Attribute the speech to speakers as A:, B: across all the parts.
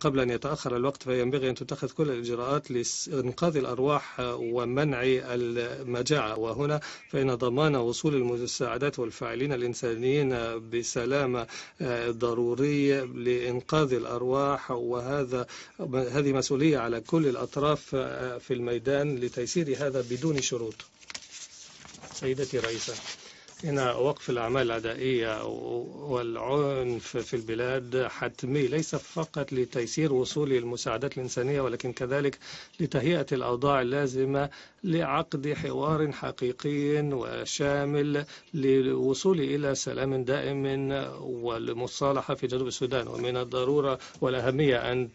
A: قبل أن يتأخر الوقت فينبغي أن تتخذ كل الإجراءات لإنقاذ الأرواح ومنع المجاعة وهنا فإن ضمان وصول المساعدات والفاعلين الإنسانيين بسلامة ضروري لإنقاذ الأرواح وهذا هذه مسؤولية على كل الأطراف في الميدان لتيسير هذا بدون شروط سيدتي رئيسة هنا وقف الأعمال العدائية والعنف في البلاد حتمي ليس فقط لتيسير وصول المساعدات الإنسانية ولكن كذلك لتهيئة الأوضاع اللازمة لعقد حوار حقيقي وشامل للوصول إلى سلام دائم والمصالحة في جنوب السودان ومن الضرورة والأهمية أن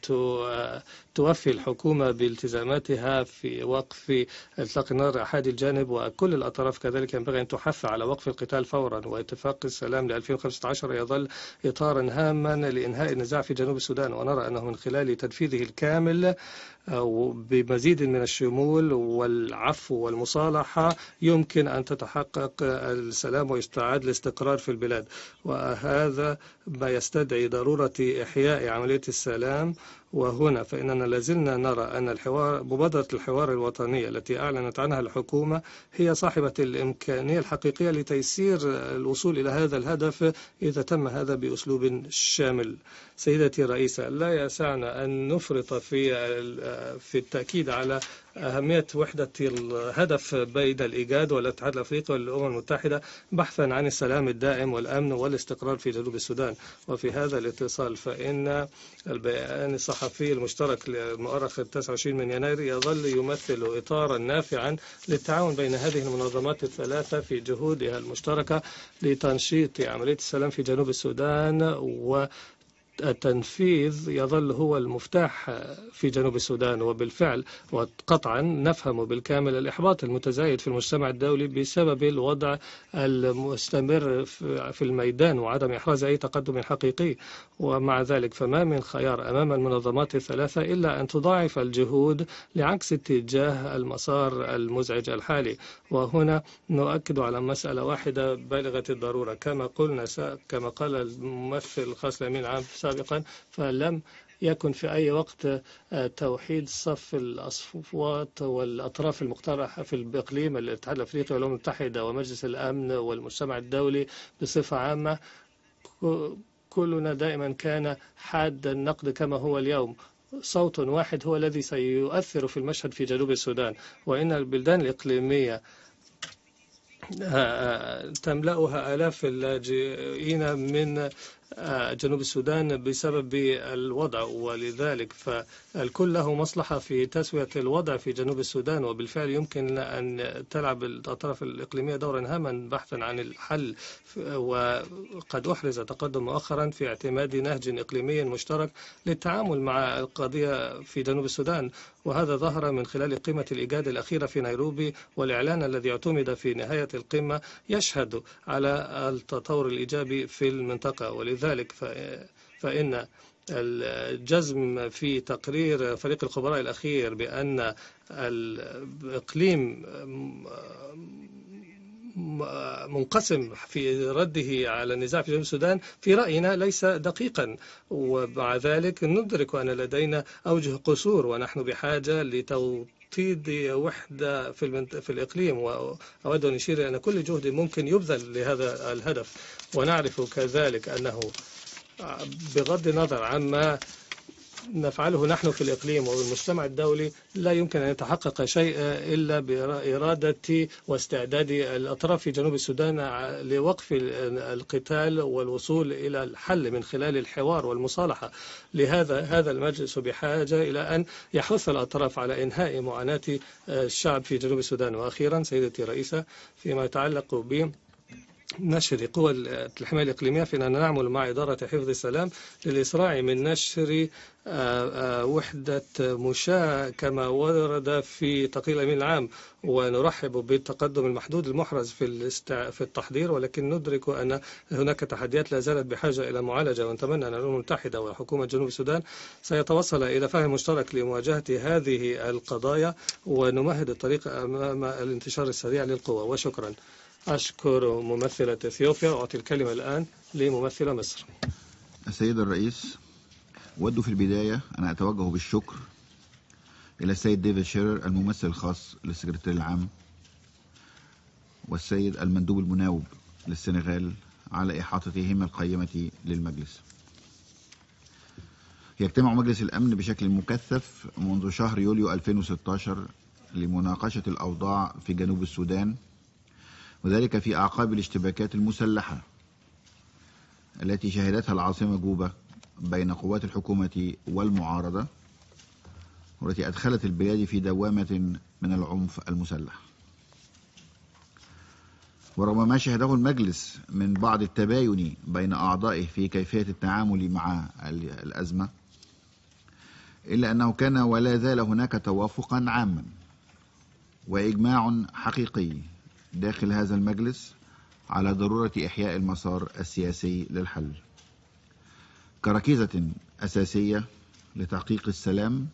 A: توفي الحكومة بالتزاماتها في وقف إطلاق النار أحد الجانب وكل الأطراف كذلك ينبغي أن تحف على وقف القتال فورا واتفاق السلام ل 2015 يظل إطارا هاما لإنهاء النزاع في جنوب السودان ونرى أنه من خلال تنفيذه الكامل بمزيد من الشمول والعفو والمصالحة يمكن أن تتحقق السلام ويستعاد الاستقرار في البلاد وهذا ما يستدعي ضرورة إحياء عملية السلام وهنا فإننا لازلنا نرى أن الحوار مبادرة الحوار الوطنية التي أعلنت عنها الحكومة هي صاحبة الإمكانية الحقيقية لتيسير الوصول إلى هذا الهدف إذا تم هذا بأسلوب شامل سيدتي الرئيسة لا يسعنا أن نفرط في في التأكيد على أهمية وحدة الهدف بين الإيجاد والاتحاد الأفريقي والأمم المتحدة بحثا عن السلام الدائم والأمن والاستقرار في جنوب السودان وفي هذا الاتصال فإن البيان الصحفي المشترك المؤرخ 29 من يناير يظل يمثل إطارا نافعا للتعاون بين هذه المنظمات الثلاثة في جهودها المشتركة لتنشيط عملية السلام في جنوب السودان و التنفيذ يظل هو المفتاح في جنوب السودان وبالفعل وقطعا نفهم بالكامل الإحباط المتزايد في المجتمع الدولي بسبب الوضع المستمر في الميدان وعدم إحراز أي تقدم حقيقي ومع ذلك فما من خيار أمام المنظمات الثلاثة إلا أن تضاعف الجهود لعكس اتجاه المسار المزعج الحالي وهنا نؤكد على مسألة واحدة بالغة الضرورة كما قلنا كما قال الممثل الخاص الأمين العام سابقا فلم يكن في أي وقت آه، توحيد صف الأصوات والأطراف المقترحة في الإقليم الاتحاد الأفريقي والأمم المتحدة ومجلس الأمن والمجتمع الدولي بصفة عامة كلنا دائما كان حاد النقد كما هو اليوم صوت واحد هو الذي سيؤثر في المشهد في جنوب السودان وإن البلدان الإقليمية آه، آه، تملأها آلاف اللاجئين من آه، جنوب السودان بسبب الوضع ولذلك فالكل له مصلحة في تسوية الوضع في جنوب السودان وبالفعل يمكن أن تلعب الأطراف الإقليمية دورا هاما بحثا عن الحل وقد أحرز تقدم مؤخرا في اعتماد نهج إقليمي مشترك للتعامل مع القضية في جنوب السودان وهذا ظهر من خلال قمة الإيجاد الأخيرة في نيروبي والإعلان الذي اعتمد في نهاية القمة يشهد على التطور الإيجابي في المنطقة ولذلك ذلك فإن الجزم في تقرير فريق الخبراء الأخير بأن الإقليم منقسم في رده على النزاع في جنوب السودان في رأينا ليس دقيقا ومع ذلك ندرك أن لدينا أوجه قصور ونحن بحاجة لتوطيع تيدي وحدة في المنت... في الإقليم وأود أن أشير أن كل جهد ممكن يبذل لهذا الهدف ونعرف كذلك أنه آه، بغض النظر عما نفعله نحن في الإقليم والمجتمع الدولي لا يمكن أن يتحقق شيء إلا بإرادة واستعداد الأطراف في جنوب السودان لوقف القتال والوصول إلى الحل من خلال الحوار والمصالحة لهذا هذا المجلس بحاجة إلى أن يحث الأطراف على إنهاء معاناة الشعب في جنوب السودان وأخيرا سيدتي الرئيسة فيما يتعلق ب نشر قوى الحماية الإقليمية في أن نعمل مع إدارة حفظ السلام للإسراع من نشر آه، آه، وحدة مشاة كما ورد في تقرير الأمين العام ونرحب بالتقدم المحدود المحرز في في التحضير ولكن ندرك أن هناك تحديات لا زالت بحاجة إلى معالجة ونتمنى أن الأمم المتحدة وحكومة جنوب السودان سيتوصل إلى فهم مشترك لمواجهة هذه القضايا ونمهد الطريق أمام الانتشار السريع للقوى وشكرا أشكر ممثلة إثيوبيا وأعطي الكلمة الآن لممثلة مصر
B: السيد الرئيس ود في البداية أن أتوجه بالشكر إلى السيد ديفيد شيرر الممثل الخاص للسكرتير العام والسيد المندوب المناوب للسنغال على إحاطتهما القيمة للمجلس يجتمع مجلس الأمن بشكل مكثف منذ شهر يوليو 2016 لمناقشة الأوضاع في جنوب السودان وذلك في أعقاب الاشتباكات المسلحة التي شهدتها العاصمة جوبا بين قوات الحكومة والمعارضة والتي أدخلت البلاد في دوامة من العنف المسلح ورغم ما شهده المجلس من بعض التباين بين أعضائه في كيفية التعامل مع الأزمة إلا أنه كان ولا زال هناك توافقا عاما وإجماع حقيقي داخل هذا المجلس على ضرورة إحياء المسار السياسي للحل كركيزة أساسية لتحقيق السلام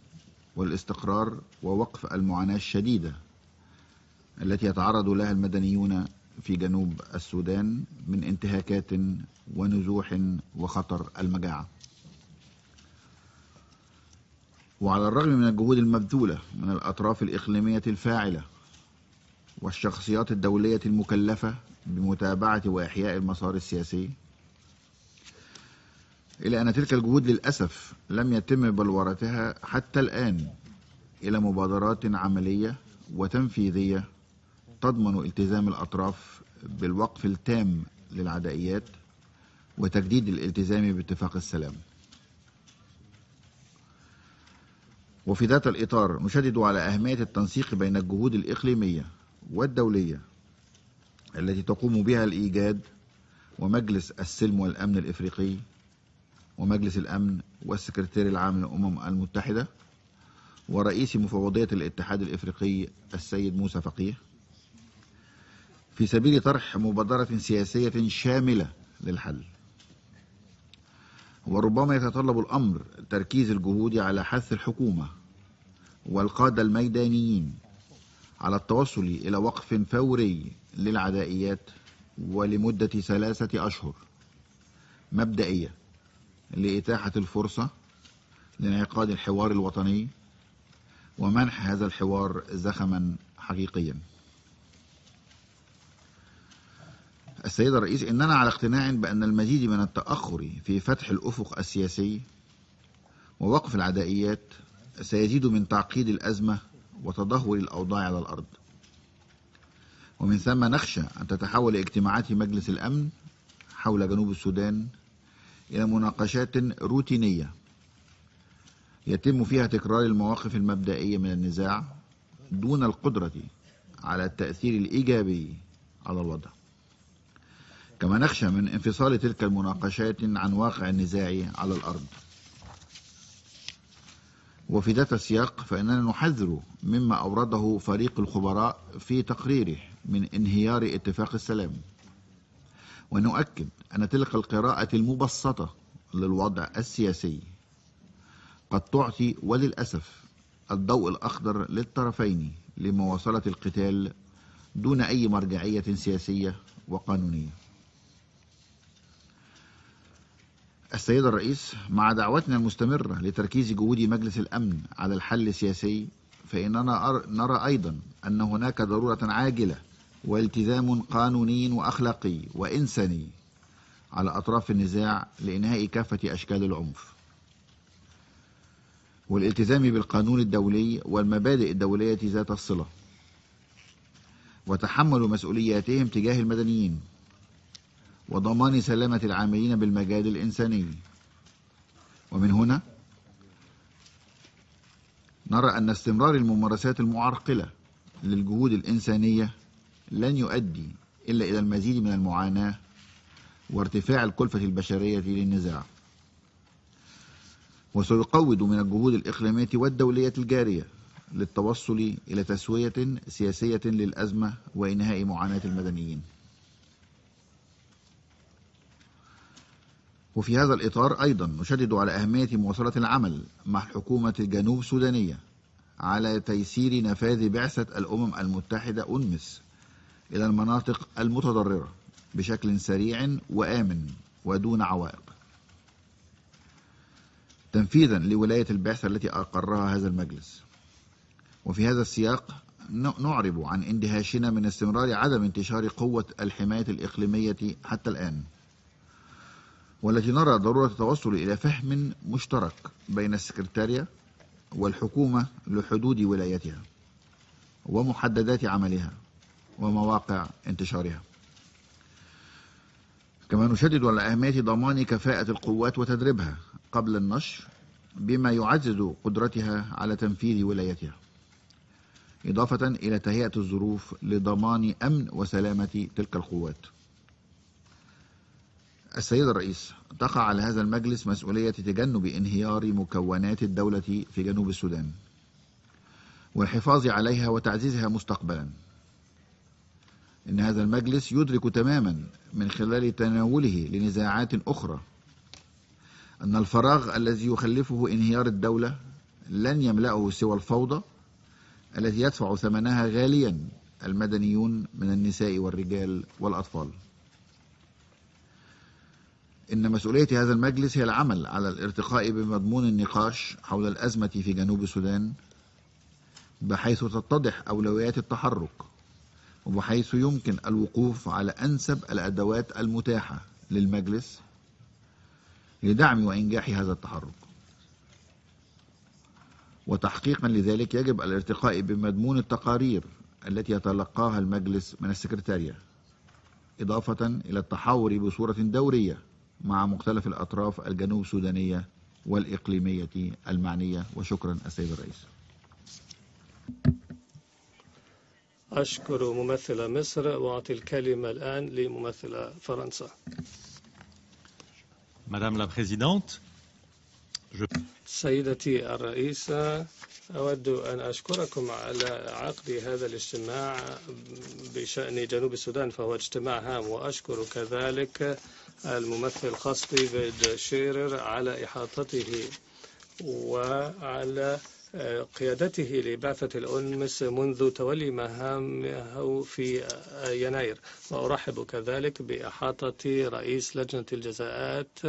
B: والاستقرار ووقف المعاناة الشديدة التي يتعرض لها المدنيون في جنوب السودان من انتهاكات ونزوح وخطر المجاعة وعلى الرغم من الجهود المبذولة من الأطراف الإقليمية الفاعلة والشخصيات الدولية المكلفة بمتابعة وإحياء المسار السياسي إلى أن تلك الجهود للأسف لم يتم بلورتها حتى الآن إلى مبادرات عملية وتنفيذية تضمن التزام الأطراف بالوقف التام للعدائيات وتجديد الالتزام باتفاق السلام وفي ذات الإطار نشدد على أهمية التنسيق بين الجهود الإقليمية والدولية التي تقوم بها الإيجاد ومجلس السلم والأمن الإفريقي ومجلس الأمن والسكرتير العام للأمم المتحدة ورئيس مفوضية الاتحاد الإفريقي السيد موسى فقيه في سبيل طرح مبادرة سياسية شاملة للحل وربما يتطلب الأمر تركيز الجهود على حث الحكومة والقادة الميدانيين على التوصل إلى وقف فوري للعدائيات ولمدة ثلاثة أشهر مبدئية لإتاحة الفرصة لانعقاد الحوار الوطني ومنح هذا الحوار زخما حقيقيا السيد الرئيس إننا على اقتناع بأن المزيد من التأخر في فتح الأفق السياسي ووقف العدائيات سيزيد من تعقيد الأزمة وتدهور الأوضاع على الأرض ومن ثم نخشى أن تتحول اجتماعات مجلس الأمن حول جنوب السودان إلى مناقشات روتينية يتم فيها تكرار المواقف المبدئية من النزاع دون القدرة على التأثير الإيجابي على الوضع كما نخشى من انفصال تلك المناقشات عن واقع النزاع على الأرض وفي ذات السياق فإننا نحذر مما أورده فريق الخبراء في تقريره من انهيار اتفاق السلام ونؤكد أن تلك القراءة المبسطة للوضع السياسي قد تعطي وللأسف الضوء الأخضر للطرفين لمواصلة القتال دون أي مرجعية سياسية وقانونية السيد الرئيس مع دعوتنا المستمرة لتركيز جهود مجلس الأمن على الحل السياسي فإننا نرى أيضا أن هناك ضرورة عاجلة والتزام قانوني وأخلاقي وإنساني على أطراف النزاع لإنهاء كافة أشكال العنف والالتزام بالقانون الدولي والمبادئ الدولية ذات الصلة وتحمل مسؤولياتهم تجاه المدنيين وضمان سلامة العاملين بالمجال الإنساني ومن هنا نرى أن استمرار الممارسات المعرقلة للجهود الإنسانية لن يؤدي إلا إلى المزيد من المعاناة وارتفاع الكلفة البشرية للنزاع وسيقوض من الجهود الإقليمية والدولية الجارية للتوصل إلى تسوية سياسية للأزمة وإنهاء معاناة المدنيين وفي هذا الإطار أيضا نشدد على أهمية مواصلة العمل مع الحكومة الجنوب السودانية على تيسير نفاذ بعثة الأمم المتحدة أنمس إلى المناطق المتضررة بشكل سريع وآمن ودون عوائق تنفيذا لولاية البعثة التي أقرها هذا المجلس وفي هذا السياق نعرب عن اندهاشنا من استمرار عدم انتشار قوة الحماية الإقليمية حتى الآن والتي نرى ضرورة التوصل إلى فهم مشترك بين السكرتارية والحكومة لحدود ولايتها ومحددات عملها ومواقع انتشارها كما نشدد على أهمية ضمان كفاءة القوات وتدريبها قبل النشر بما يعزز قدرتها على تنفيذ ولايتها إضافة إلى تهيئة الظروف لضمان أمن وسلامة تلك القوات السيد الرئيس تقع على هذا المجلس مسؤولية تجنب انهيار مكونات الدولة في جنوب السودان والحفاظ عليها وتعزيزها مستقبلا إن هذا المجلس يدرك تماما من خلال تناوله لنزاعات أخرى أن الفراغ الذي يخلفه انهيار الدولة لن يملأه سوى الفوضى التي يدفع ثمنها غاليا المدنيون من النساء والرجال والأطفال إن مسؤولية هذا المجلس هي العمل على الارتقاء بمضمون النقاش حول الأزمة في جنوب السودان بحيث تتضح أولويات التحرك وبحيث يمكن الوقوف على أنسب الأدوات المتاحة للمجلس لدعم وإنجاح هذا التحرك وتحقيقا لذلك يجب الارتقاء بمضمون التقارير التي يتلقاها المجلس من السكرتارية إضافة إلى التحاور بصورة دورية مع مختلف الأطراف الجنوب سودانية والإقليمية المعنية وشكرا السيد الرئيس
A: أشكر ممثلة مصر وأعطي الكلمة الآن لممثلة فرنسا مدام لا بريزيدانت سيدتي الرئيسة أود أن أشكركم على عقد هذا الاجتماع بشأن جنوب السودان فهو اجتماع هام وأشكر كذلك الممثل الخاص ديفيد شيرر على إحاطته وعلى آه، قيادته لبعثة الأنمس منذ تولي مهامه في آه، يناير وأرحب كذلك بإحاطة رئيس لجنة الجزاءات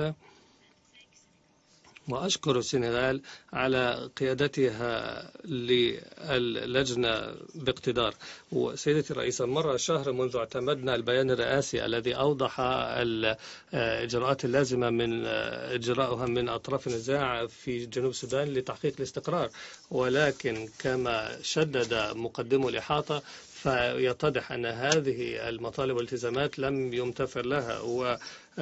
A: وأشكر السنغال على قيادتها للجنة باقتدار وسيدتي الرئيسة مر شهر منذ اعتمدنا البيان الرئاسي الذي أوضح الإجراءات اللازمة من إجراؤها من أطراف النزاع في جنوب السودان لتحقيق الاستقرار ولكن كما شدد مقدمو الإحاطة فيتضح أن هذه المطالب والالتزامات لم يمتفر لها و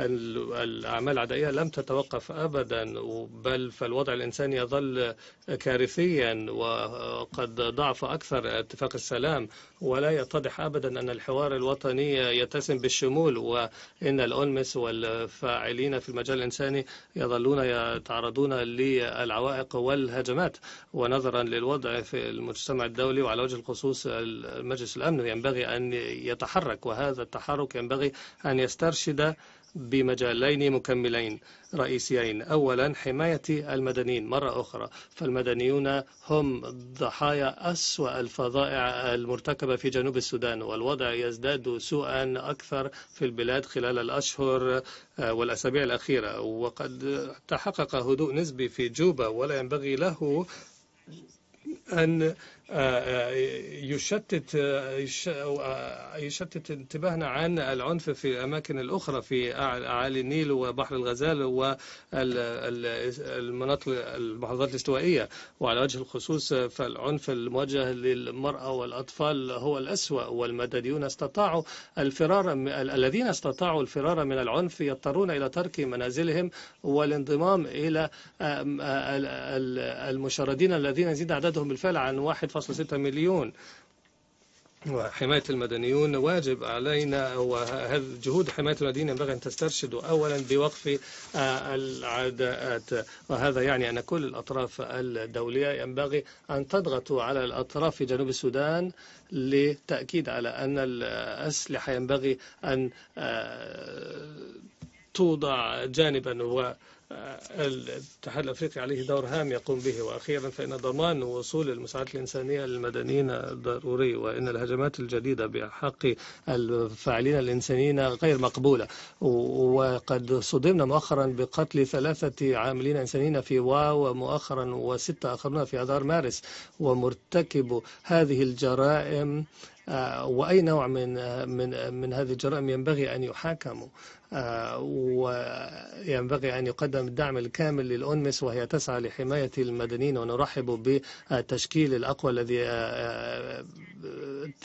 A: الأعمال العدائية لم تتوقف أبدا بل فالوضع الإنساني يظل كارثيا وقد ضعف أكثر اتفاق السلام ولا يتضح أبدا أن الحوار الوطني يتسم بالشمول وإن الأولمس والفاعلين في المجال الإنساني يظلون يتعرضون للعوائق والهجمات ونظرا للوضع في المجتمع الدولي وعلى وجه الخصوص المجلس الأمن ينبغي أن يتحرك وهذا التحرك ينبغي أن يسترشد بمجالين مكملين رئيسيين أولا حماية المدنيين مرة أخرى فالمدنيون هم ضحايا أسوأ الفظائع المرتكبة في جنوب السودان والوضع يزداد سوءا أكثر في البلاد خلال الأشهر آه، والأسابيع الأخيرة وقد تحقق هدوء نسبي في جوبا ولا ينبغي له أن آه، آه، يشتت آه، يشتت انتباهنا عن العنف في الأماكن الأخرى في أعالي النيل وبحر الغزال والمناطق المحافظات الاستوائية وعلى وجه الخصوص فالعنف الموجه للمرأة والأطفال هو الأسوأ والمدنيون استطاعوا الفرار الذين استطاعوا الفرار من العنف يضطرون إلى ترك منازلهم والانضمام إلى المشردين الذين يزيد عددهم بالفعل عن واحد 1.6 مليون وحماية المدنيون واجب علينا وهذه جهود حماية المدنيين ينبغي أن تسترشد أولا بوقف آه، العداءات وهذا يعني أن كل الأطراف الدولية ينبغي أن تضغط على الأطراف في جنوب السودان لتأكيد على أن الأسلحة ينبغي أن آه، توضع جانبا و الاتحاد الافريقي عليه دور هام يقوم به واخيرا فان ضمان وصول المساعدات الانسانيه للمدنيين ضروري وان الهجمات الجديده بحق الفاعلين الانسانيين غير مقبوله وقد صدمنا مؤخرا بقتل ثلاثه عاملين انسانيين في واو مؤخرا وسته اخرون في اذار مارس ومرتكب هذه الجرائم آه، واي نوع من آه، من آه، من هذه الجرائم ينبغي ان يحاكموا وينبغي أن يقدم الدعم الكامل للأنمس وهي تسعى لحماية المدنيين ونرحب بالتشكيل الأقوى الذي آه، آه،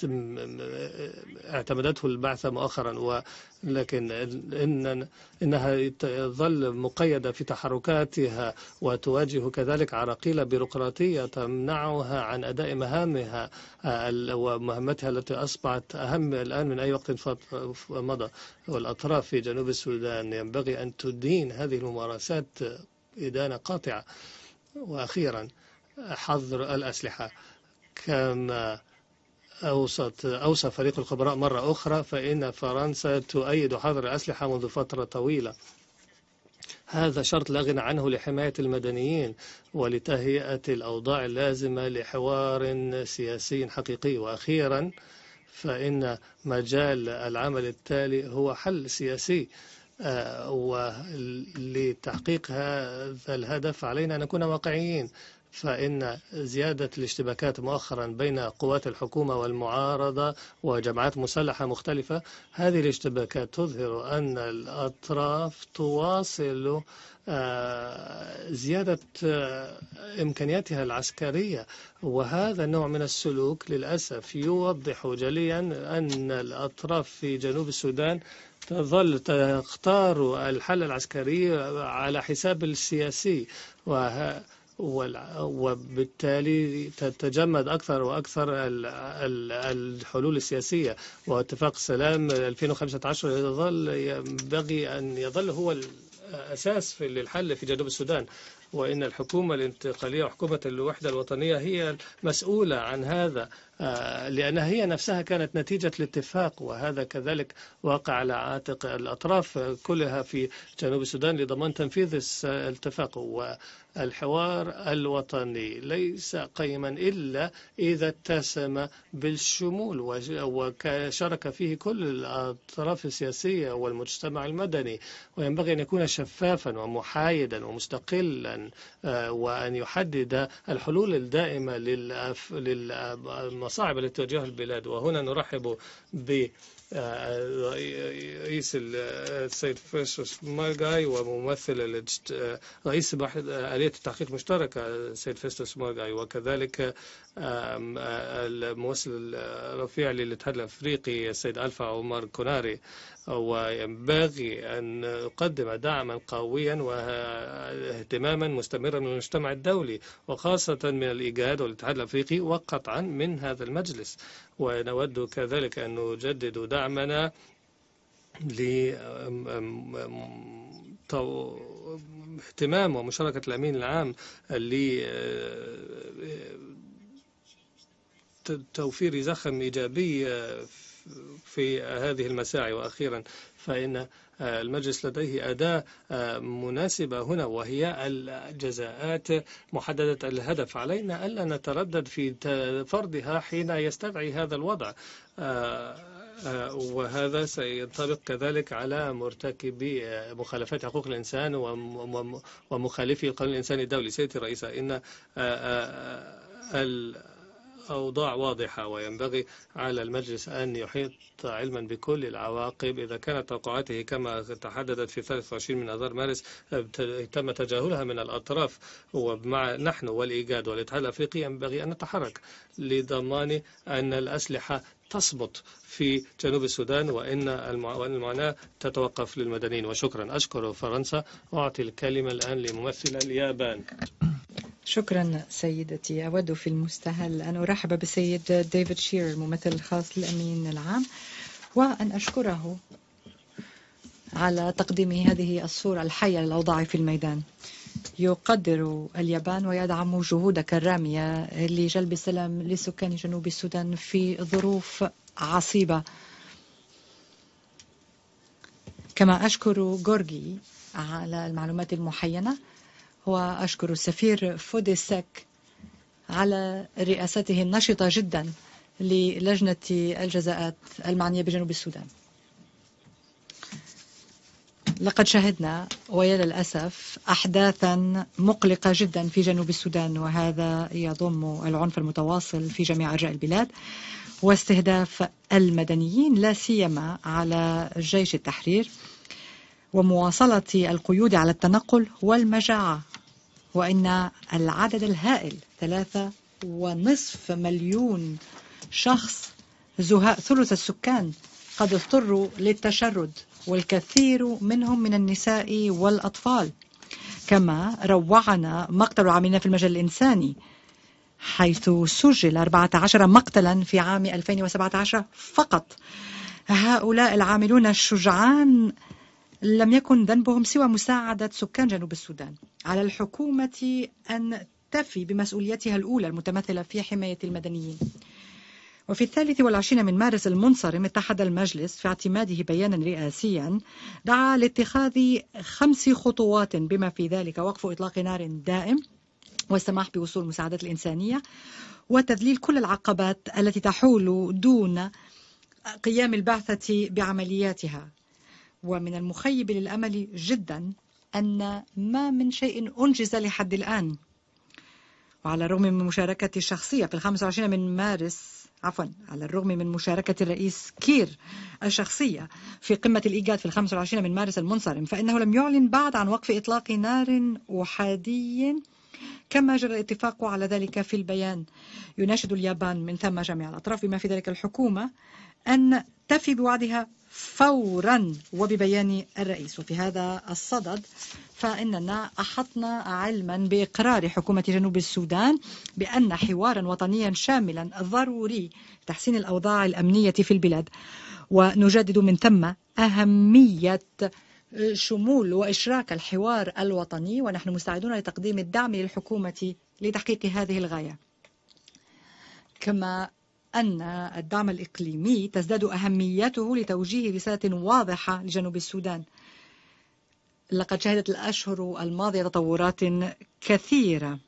A: آه، اعتمدته البعثة مؤخرا لكن إن إنها تظل مقيدة في تحركاتها وتواجه كذلك عراقيل بيروقراطية تمنعها عن أداء مهامها آه، ومهمتها التي أصبحت أهم الآن من أي وقت مضى والأطراف في جنوب السودان ينبغي أن تدين هذه الممارسات إدانة قاطعة وأخيرا حظر الأسلحة كما أوصت أوصى فريق الخبراء مرة أخرى فإن فرنسا تؤيد حظر الأسلحة منذ فترة طويلة هذا شرط لا غنى عنه لحماية المدنيين ولتهيئة الأوضاع اللازمة لحوار سياسي حقيقي وأخيرا فإن مجال العمل التالي هو حل سياسي آه، ولتحقيق هذا الهدف علينا أن نكون واقعيين فإن زيادة الاشتباكات مؤخرا بين قوات الحكومة والمعارضة وجماعات مسلحة مختلفة هذه الاشتباكات تظهر أن الأطراف تواصل آه، زيادة آه، إمكانياتها العسكرية وهذا النوع من السلوك للأسف يوضح جليا أن الأطراف في جنوب السودان تظل تختار الحل العسكري على حساب السياسي وهذا وبالتالي تتجمد أكثر وأكثر الحلول السياسية واتفاق السلام 2015 يظل ينبغي أن يظل هو الاساس في للحل في جنوب السودان وإن الحكومة الانتقالية وحكومة الوحدة الوطنية هي المسؤولة عن هذا آه، لأنها هي نفسها كانت نتيجة الاتفاق وهذا كذلك واقع على عاتق الأطراف كلها في جنوب السودان لضمان تنفيذ الاتفاق الحوار الوطني ليس قيما إلا إذا اتسم بالشمول وشارك فيه كل الأطراف السياسية والمجتمع المدني وينبغي أن يكون شفافا ومحايدا ومستقلا آه، وأن يحدد الحلول الدائمة للمصاعب التي تواجهها البلاد وهنا نرحب ب رئيس السيد فيرسوس مارجاي وممثل رئيس آلية التحقيق المشتركة السيد فيستوس مارجاي وكذلك الممثل الرفيع للاتحاد الافريقي السيد الفا عمر كوناري وينبغي ان نقدم دعما قويا واهتماما مستمرا من المجتمع الدولي وخاصه من الايجاد والاتحاد الافريقي وقطعا من هذا المجلس ونود كذلك ان نجدد دعمنا ل اهتمام ومشاركة الأمين العام أه، توفير زخم إيجابي آه، في هذه المساعي وأخيرا فإن آه، المجلس لديه أداة آه، مناسبة هنا وهي الجزاءات محددة الهدف علينا ألا نتردد في فرضها حين يستدعي هذا الوضع وهذا سينطبق كذلك على مرتكبي مخالفات حقوق الإنسان ومخالفي القانون الإنساني الدولي سيدي الرئيسة إن أوضاع واضحة وينبغي على المجلس أن يحيط علما بكل العواقب إذا كانت توقعاته كما تحددت في 23 من أذار مارس تم تجاهلها من الأطراف ومع نحن والإيجاد والاتحاد الأفريقي ينبغي أن نتحرك لضمان أن الأسلحة تصمت في جنوب السودان وإن المعاناة تتوقف للمدنيين وشكرا أشكر فرنسا وأعطي الكلمة الآن لممثل اليابان
C: شكرا سيدتي أود في المستهل أن أرحب بالسيد ديفيد شير الممثل الخاص للأمين العام وأن أشكره على تقديم هذه الصورة الحية للأوضاع في الميدان يقدر اليابان ويدعم جهودك الرامية لجلب السلام لسكان جنوب السودان في ظروف عصيبة كما أشكر جورجي على المعلومات المحينة وأشكر السفير فوديسك على رئاسته النشطة جدا للجنة الجزاءات المعنية بجنوب السودان لقد شهدنا ويا للأسف أحداثا مقلقة جدا في جنوب السودان وهذا يضم العنف المتواصل في جميع أرجاء البلاد واستهداف المدنيين لا سيما على جيش التحرير ومواصلة القيود على التنقل والمجاعة وإن العدد الهائل ثلاثة ونصف مليون شخص زهاء ثلث السكان قد اضطروا للتشرد والكثير منهم من النساء والأطفال كما روعنا مقتل عاملنا في المجال الإنساني حيث سجل 14 مقتلا في عام 2017 فقط هؤلاء العاملون الشجعان لم يكن ذنبهم سوى مساعدة سكان جنوب السودان على الحكومة أن تفي بمسؤوليتها الأولى المتمثلة في حماية المدنيين وفي الثالث والعشرين من مارس المنصرم اتحد المجلس في اعتماده بيانا رئاسيا دعا لاتخاذ خمس خطوات بما في ذلك وقف إطلاق نار دائم والسماح بوصول المساعدات الإنسانية وتذليل كل العقبات التي تحول دون قيام البعثة بعملياتها ومن المخيب للأمل جدا أن ما من شيء أنجز لحد الآن وعلى الرغم من مشاركتي الشخصية في 25 من مارس عفوا على الرغم من مشاركة الرئيس كير الشخصية في قمة الإيجاد في 25 من مارس المنصرم فإنه لم يعلن بعد عن وقف إطلاق نار أحادي كما جرى الاتفاق على ذلك في البيان يناشد اليابان من ثم جميع الأطراف بما في ذلك الحكومة أن تفي بوعدها فورا وببيان الرئيس وفي هذا الصدد فإننا أحطنا علما بإقرار حكومة جنوب السودان بأن حوارا وطنيا شاملا ضروري تحسين الأوضاع الأمنية في البلاد ونجدد من ثم أهمية شمول وإشراك الحوار الوطني ونحن مستعدون لتقديم الدعم للحكومة لتحقيق هذه الغاية كما أن الدعم الإقليمي تزداد أهميته لتوجيه رسالة واضحة لجنوب السودان لقد شهدت الأشهر الماضية تطورات كثيرة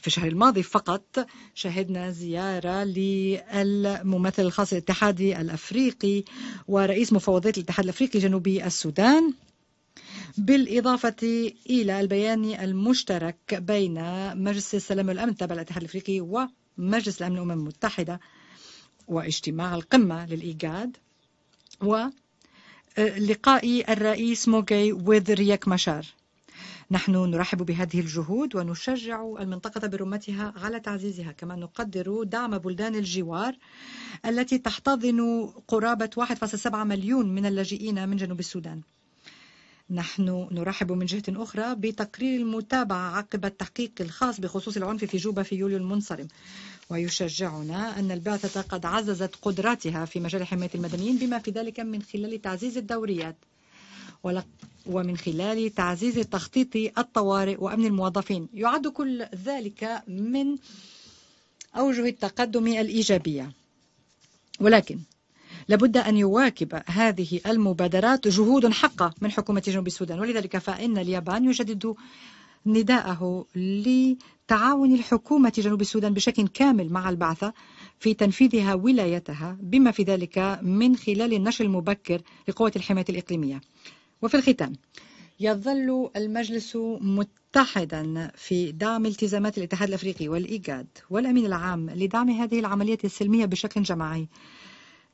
C: في الشهر الماضي فقط شهدنا زيارة للممثل الخاص الاتحادي الأفريقي ورئيس مفوضية الاتحاد الأفريقي جنوبي السودان بالإضافة إلى البيان المشترك بين مجلس السلام والأمن تبع الاتحاد الأفريقي و مجلس الأمن الأمم المتحدة واجتماع القمة للإيجاد ولقاء آه، الرئيس موغي وذ رياك مشار نحن نرحب بهذه الجهود ونشجع المنطقة برمتها على تعزيزها كما نقدر دعم بلدان الجوار التي تحتضن قرابة 1.7 مليون من اللاجئين من جنوب السودان نحن نرحب من جهة أخرى بتقرير المتابعة عقب التحقيق الخاص بخصوص العنف في جوبا في يوليو المنصرم ويشجعنا أن البعثة قد عززت قدراتها في مجال حماية المدنيين بما في ذلك من خلال تعزيز الدوريات ومن خلال تعزيز تخطيط الطوارئ وأمن الموظفين يعد كل ذلك من أوجه التقدم الإيجابية ولكن لابد أن يواكب هذه المبادرات جهود حقة من حكومة جنوب السودان ولذلك فإن اليابان يجدد نداءه لتعاون الحكومة جنوب السودان بشكل كامل مع البعثة في تنفيذها ولايتها بما في ذلك من خلال النشر المبكر لقوة الحماية الإقليمية وفي الختام يظل المجلس متحدا في دعم التزامات الاتحاد الافريقي والايجاد والامين العام لدعم هذه العمليه السلميه بشكل جماعي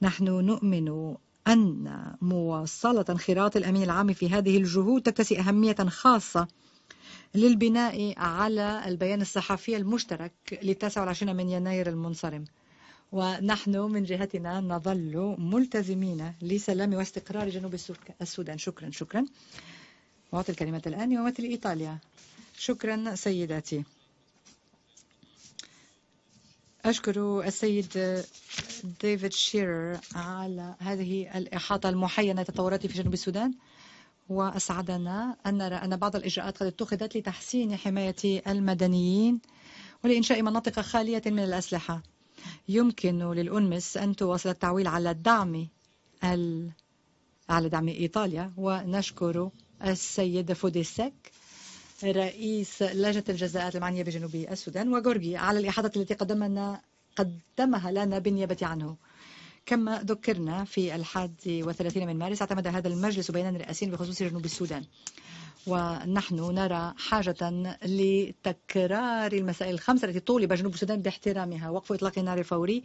C: نحن نؤمن أن مواصلة انخراط الأمين العام في هذه الجهود تكتسي أهمية خاصة للبناء على البيان الصحفي المشترك للتاسع والعشرين من يناير المنصرم ونحن من جهتنا نظل ملتزمين لسلام واستقرار جنوب السودان شكرا شكرا أعطي الكلمة الآن يمثل إيطاليا شكرا سيداتي أشكر السيد ديفيد شيرر على هذه الإحاطة المحينة تطورات في جنوب السودان وأسعدنا أن نرى أن بعض الإجراءات قد اتخذت لتحسين حماية المدنيين ولإنشاء مناطق خالية من الأسلحة يمكن للأنمس أن تواصل التعويل على الدعم ال... على دعم إيطاليا ونشكر السيد فوديسك رئيس لجنة الجزاءات المعنية بجنوب السودان وجورجي على الإحاطة التي قدمنا قدمها لنا بالنيابة عنه كما ذكرنا في الحادي وثلاثين من مارس اعتمد هذا المجلس بين الرئاسيين بخصوص جنوب السودان ونحن نرى حاجة لتكرار المسائل الخمسة التي طولب جنوب السودان باحترامها وقف إطلاق النار الفوري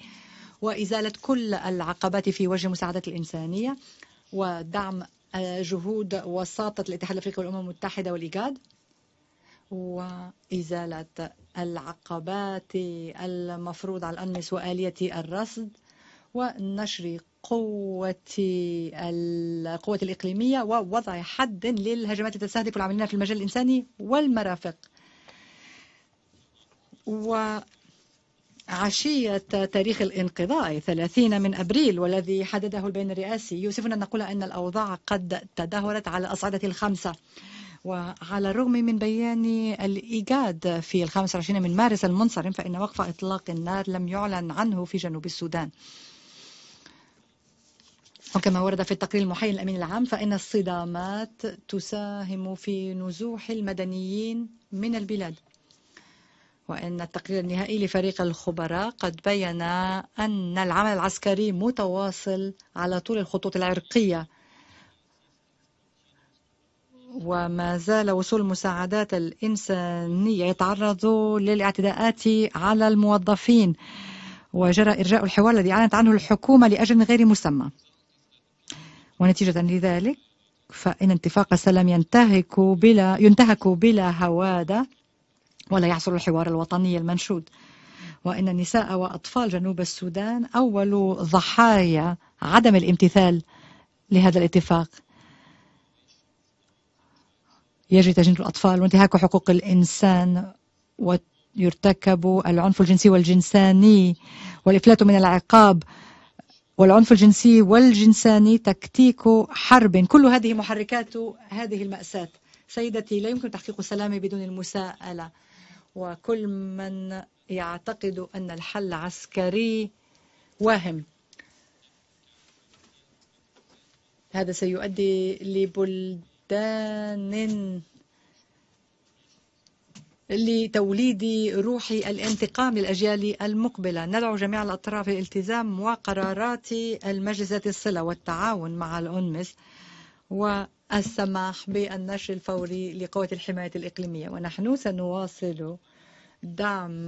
C: وإزالة كل العقبات في وجه مساعدة الإنسانية ودعم جهود وساطة الاتحاد الأفريقي والأمم المتحدة والإيجاد وإزالة العقبات المفروض على الأنس وآلية الرصد ونشر قوة القوة الإقليمية ووضع حد للهجمات التي تستهدف العاملين في المجال الإنساني والمرافق وعشية تاريخ الانقضاء 30 من أبريل والذي حدده البيان الرئاسي يوسفنا أن نقول أن الأوضاع قد تدهورت على أصعدة الخمسة وعلى الرغم من بيان الإيجاد في الخامس والعشرين من مارس المنصرم فإن وقف إطلاق النار لم يعلن عنه في جنوب السودان وكما ورد في التقرير المحيي الأمين العام فإن الصدامات تساهم في نزوح المدنيين من البلاد وإن التقرير النهائي لفريق الخبراء قد بين أن العمل العسكري متواصل على طول الخطوط العرقية وما زال وصول المساعدات الإنسانية يتعرض للاعتداءات على الموظفين وجرى إرجاء الحوار الذي أعلنت عنه الحكومة لأجل غير مسمى ونتيجة لذلك فإن اتفاق السلام ينتهك بلا ينتهك بلا هوادة ولا يحصل الحوار الوطني المنشود وإن النساء وأطفال جنوب السودان أول ضحايا عدم الامتثال لهذا الاتفاق يجري تجنيد الأطفال وانتهاك حقوق الإنسان ويرتكب العنف الجنسي والجنساني والإفلات من العقاب والعنف الجنسي والجنساني تكتيك حرب كل هذه محركات هذه المأساة سيدتي لا يمكن تحقيق السلام بدون المساءلة وكل من يعتقد أن الحل عسكري واهم هذا سيؤدي لبلد دان لتوليد روح الانتقام للأجيال المقبلة ندعو جميع الأطراف للالتزام وقرارات المجلس الصلة والتعاون مع الأنمس والسماح بالنشر الفوري لقوة الحماية الإقليمية ونحن سنواصل دعم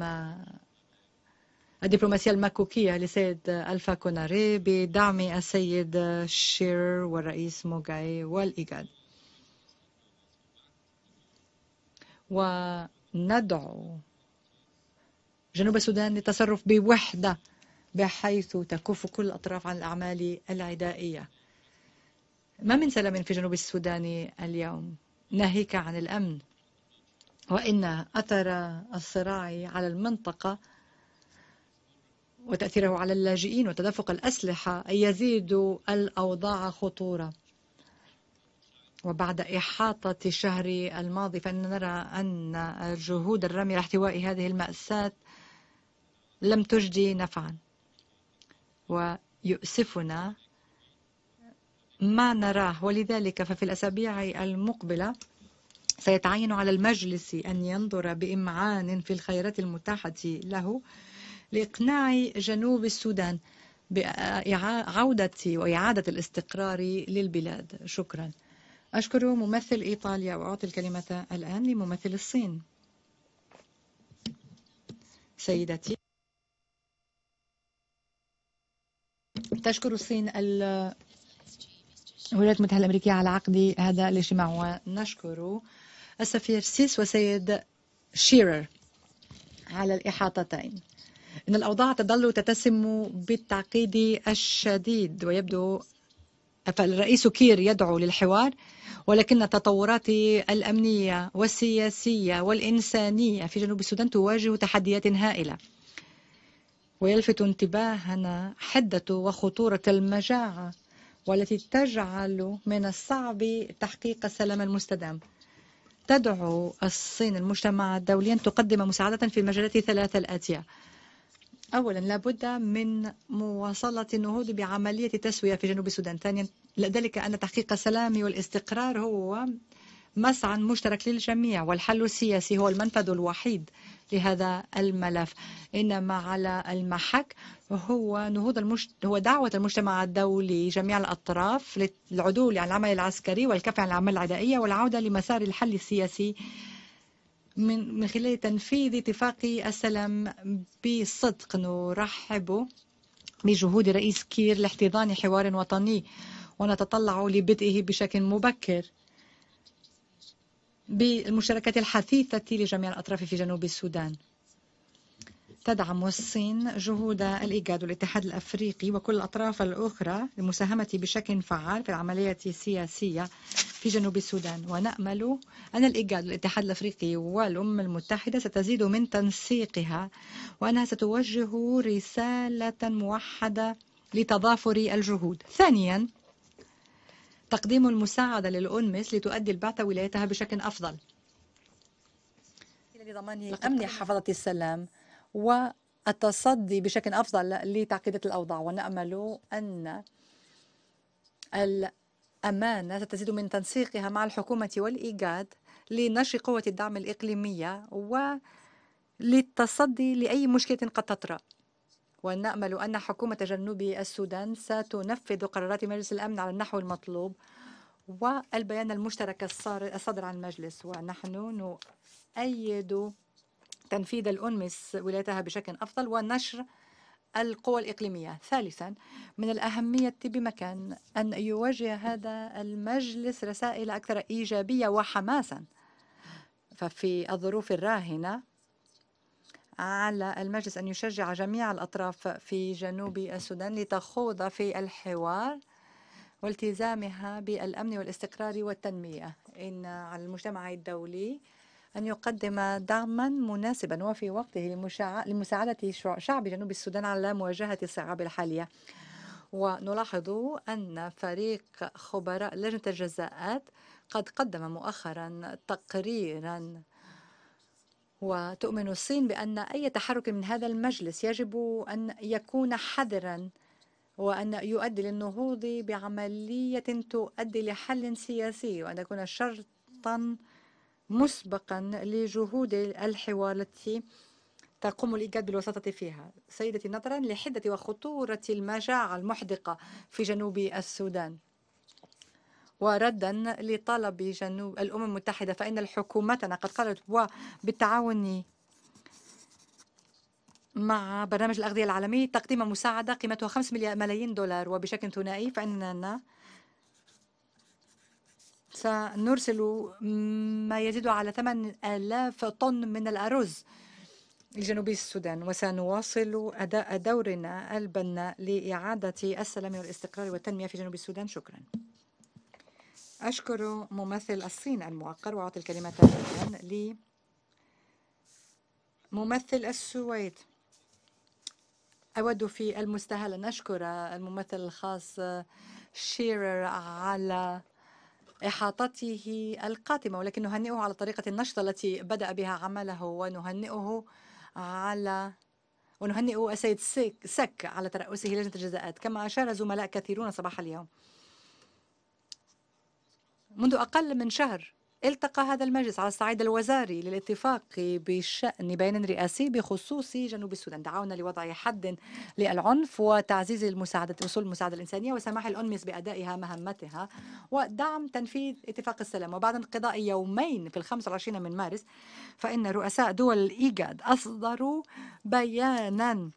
C: الدبلوماسية المكوكية لسيد ألفا كوناري بدعم السيد شير والرئيس موغاي والإيجاد وندعو جنوب السودان للتصرف بوحدة بحيث تكف كل الأطراف عن الأعمال العدائية ما من سلام في جنوب السودان اليوم ناهيك عن الأمن وإن أثر الصراع على المنطقة وتأثيره على اللاجئين وتدفق الأسلحة يزيد الأوضاع خطورة وبعد إحاطة الشهر الماضي فإن نرى أن الجهود الرمي لاحتواء هذه المأساة لم تجدي نفعا ويؤسفنا ما نراه ولذلك ففي الأسابيع المقبلة سيتعين على المجلس أن ينظر بإمعان في الخيرات المتاحة له لإقناع جنوب السودان بعودة وإعادة الاستقرار للبلاد شكراً أشكر ممثل إيطاليا وأعطي الكلمة الآن لممثل الصين سيدتي تشكر الصين الولايات المتحدة الأمريكية على عقد هذا الاجتماع ونشكر السفير سيس وسيد شيرر على الإحاطتين إن الأوضاع تظل تتسم بالتعقيد الشديد ويبدو فالرئيس كير يدعو للحوار ولكن التطورات الأمنية والسياسية والإنسانية في جنوب السودان تواجه تحديات هائلة ويلفت انتباهنا حدة وخطورة المجاعة والتي تجعل من الصعب تحقيق السلام المستدام تدعو الصين المجتمع الدولي أن تقدم مساعدة في المجالات الثلاثة الآتية أولا لابد من مواصلة النهوض بعملية التسوية في جنوب السودان ثانيا ذلك أن تحقيق السلام والاستقرار هو مسعى مشترك للجميع والحل السياسي هو المنفذ الوحيد لهذا الملف إنما على المحك هو نهوض المشت... هو دعوة المجتمع الدولي جميع الأطراف للعدول عن العمل العسكري والكف عن الأعمال العدائية والعودة لمسار الحل السياسي من من خلال تنفيذ اتفاق السلام بصدق نرحب بجهود رئيس كير لاحتضان حوار وطني ونتطلع لبدئه بشكل مبكر بالمشاركة الحثيثة لجميع الأطراف في جنوب السودان تدعم الصين جهود الإيجاد والاتحاد الأفريقي وكل الأطراف الأخرى للمساهمة بشكل فعال في العملية السياسية في جنوب السودان ونأمل أن الإيجاد والاتحاد الأفريقي والأمم المتحدة ستزيد من تنسيقها وأنها ستوجه رسالة موحدة لتضافر الجهود ثانيا تقديم المساعدة للأنمس لتؤدي البعثة ولايتها بشكل أفضل لضمان أمن حفظة السلام والتصدي بشكل أفضل لتعقيدات الأوضاع ونأمل أن الأمانة ستزيد من تنسيقها مع الحكومة والإيجاد لنشر قوة الدعم الإقليمية وللتصدي لأي مشكلة قد تطرأ ونأمل أن حكومة جنوب السودان ستنفذ قرارات مجلس الأمن على النحو المطلوب والبيان المشترك الصادر عن المجلس ونحن نؤيد تنفيذ الأنمس ولايتها بشكل أفضل ونشر القوى الإقليمية ثالثا من الأهمية بمكان أن يوجه هذا المجلس رسائل أكثر إيجابية وحماسا ففي الظروف الراهنة على المجلس أن يشجع جميع الأطراف في جنوب السودان لتخوض في الحوار والتزامها بالأمن والاستقرار والتنمية إن على المجتمع الدولي أن يقدم دعما مناسبا وفي وقته لمساعدة شعب جنوب السودان على مواجهة الصعاب الحالية ونلاحظ أن فريق خبراء لجنة الجزاءات قد قدم مؤخرا تقريرا وتؤمن الصين بأن أي تحرك من هذا المجلس يجب أن يكون حذرا وأن يؤدي للنهوض بعملية تؤدي لحل سياسي وأن يكون شرطا مسبقا لجهود الحوار التي تقوم الإيجاد بالوساطة فيها سيدتي نظرا لحدة وخطورة المجاعة المحدقة في جنوب السودان وردا لطلب جنوب الأمم المتحدة فإن حكومتنا قد قالت وبالتعاون مع برنامج الأغذية العالمي تقديم مساعدة قيمتها 5 ملايين دولار وبشكل ثنائي فإننا سنرسل ما يزيد على 8000 طن من الأرز الجنوبي السودان وسنواصل أداء دورنا البناء لإعادة السلام والاستقرار والتنمية في جنوب السودان شكرا أشكر ممثل الصين الموقر وأعطي الكلمة الآن لممثل السويد أود في المستهل أن أشكر الممثل الخاص شيرر على إحاطته القاتمة ولكن نهنئه على طريقة النشطة التي بدأ بها عمله ونهنئه على ونهنئ السيد سك على ترأسه لجنة الجزاءات كما أشار زملاء كثيرون صباح اليوم منذ أقل من شهر التقى هذا المجلس على الصعيد الوزاري للاتفاق بشأن بيان رئاسي بخصوص جنوب السودان دعونا لوضع حد للعنف وتعزيز المساعدة وصول المساعدة الإنسانية وسماح الأنمس بأدائها مهمتها ودعم تنفيذ اتفاق السلام وبعد انقضاء يومين في ال 25 من مارس فإن رؤساء دول الإيجاد أصدروا بيانا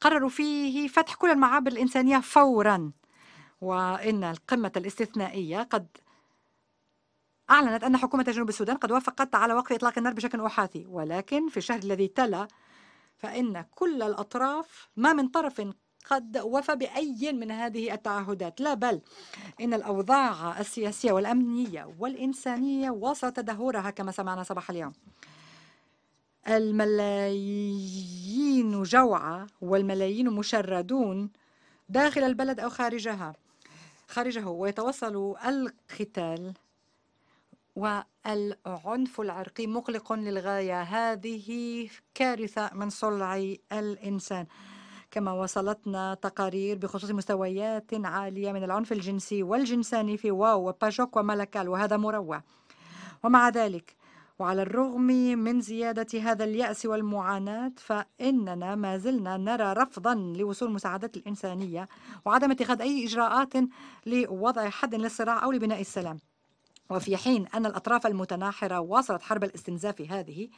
C: قرروا فيه فتح كل المعابر الإنسانية فورا وإن القمة الاستثنائية قد أعلنت أن حكومة جنوب السودان قد وافقت على وقف إطلاق النار بشكل أحاثي ولكن في الشهر الذي تلا فإن كل الأطراف ما من طرف قد وفى بأي من هذه التعهدات لا بل إن الأوضاع السياسية والأمنية والإنسانية واصل تدهورها كما سمعنا صباح اليوم الملايين جوعى والملايين مشردون داخل البلد أو خارجها خارجه ويتواصل القتال والعنف العرقي مقلق للغاية هذه كارثة من صلع الإنسان كما وصلتنا تقارير بخصوص مستويات عالية من العنف الجنسي والجنساني في واو وباجوك وملكال وهذا مروع ومع ذلك وعلى الرغم من زيادة هذا اليأس والمعاناة فإننا ما زلنا نرى رفضا لوصول المساعدات الإنسانية وعدم اتخاذ أي إجراءات لوضع حد للصراع أو لبناء السلام وفي حين أن الأطراف المتناحرة واصلت حرب الاستنزاف هذه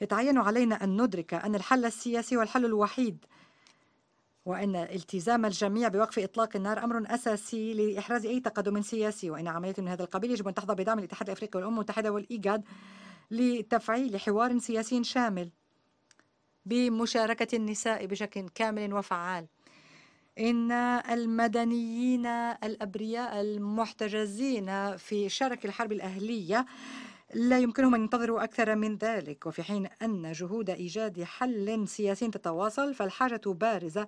C: يتعين علينا أن ندرك أن الحل السياسي هو الحل الوحيد وأن التزام الجميع بوقف إطلاق النار أمر أساسي لإحراز أي تقدم سياسي وأن عملية من هذا القبيل يجب أن تحظى بدعم الاتحاد الأفريقي والأمم المتحدة والإيجاد لتفعيل حوار سياسي شامل بمشاركة النساء بشكل كامل وفعال إن المدنيين الأبرياء المحتجزين في شرك الحرب الأهلية لا يمكنهم أن ينتظروا أكثر من ذلك وفي حين أن جهود إيجاد حل سياسي تتواصل فالحاجة بارزة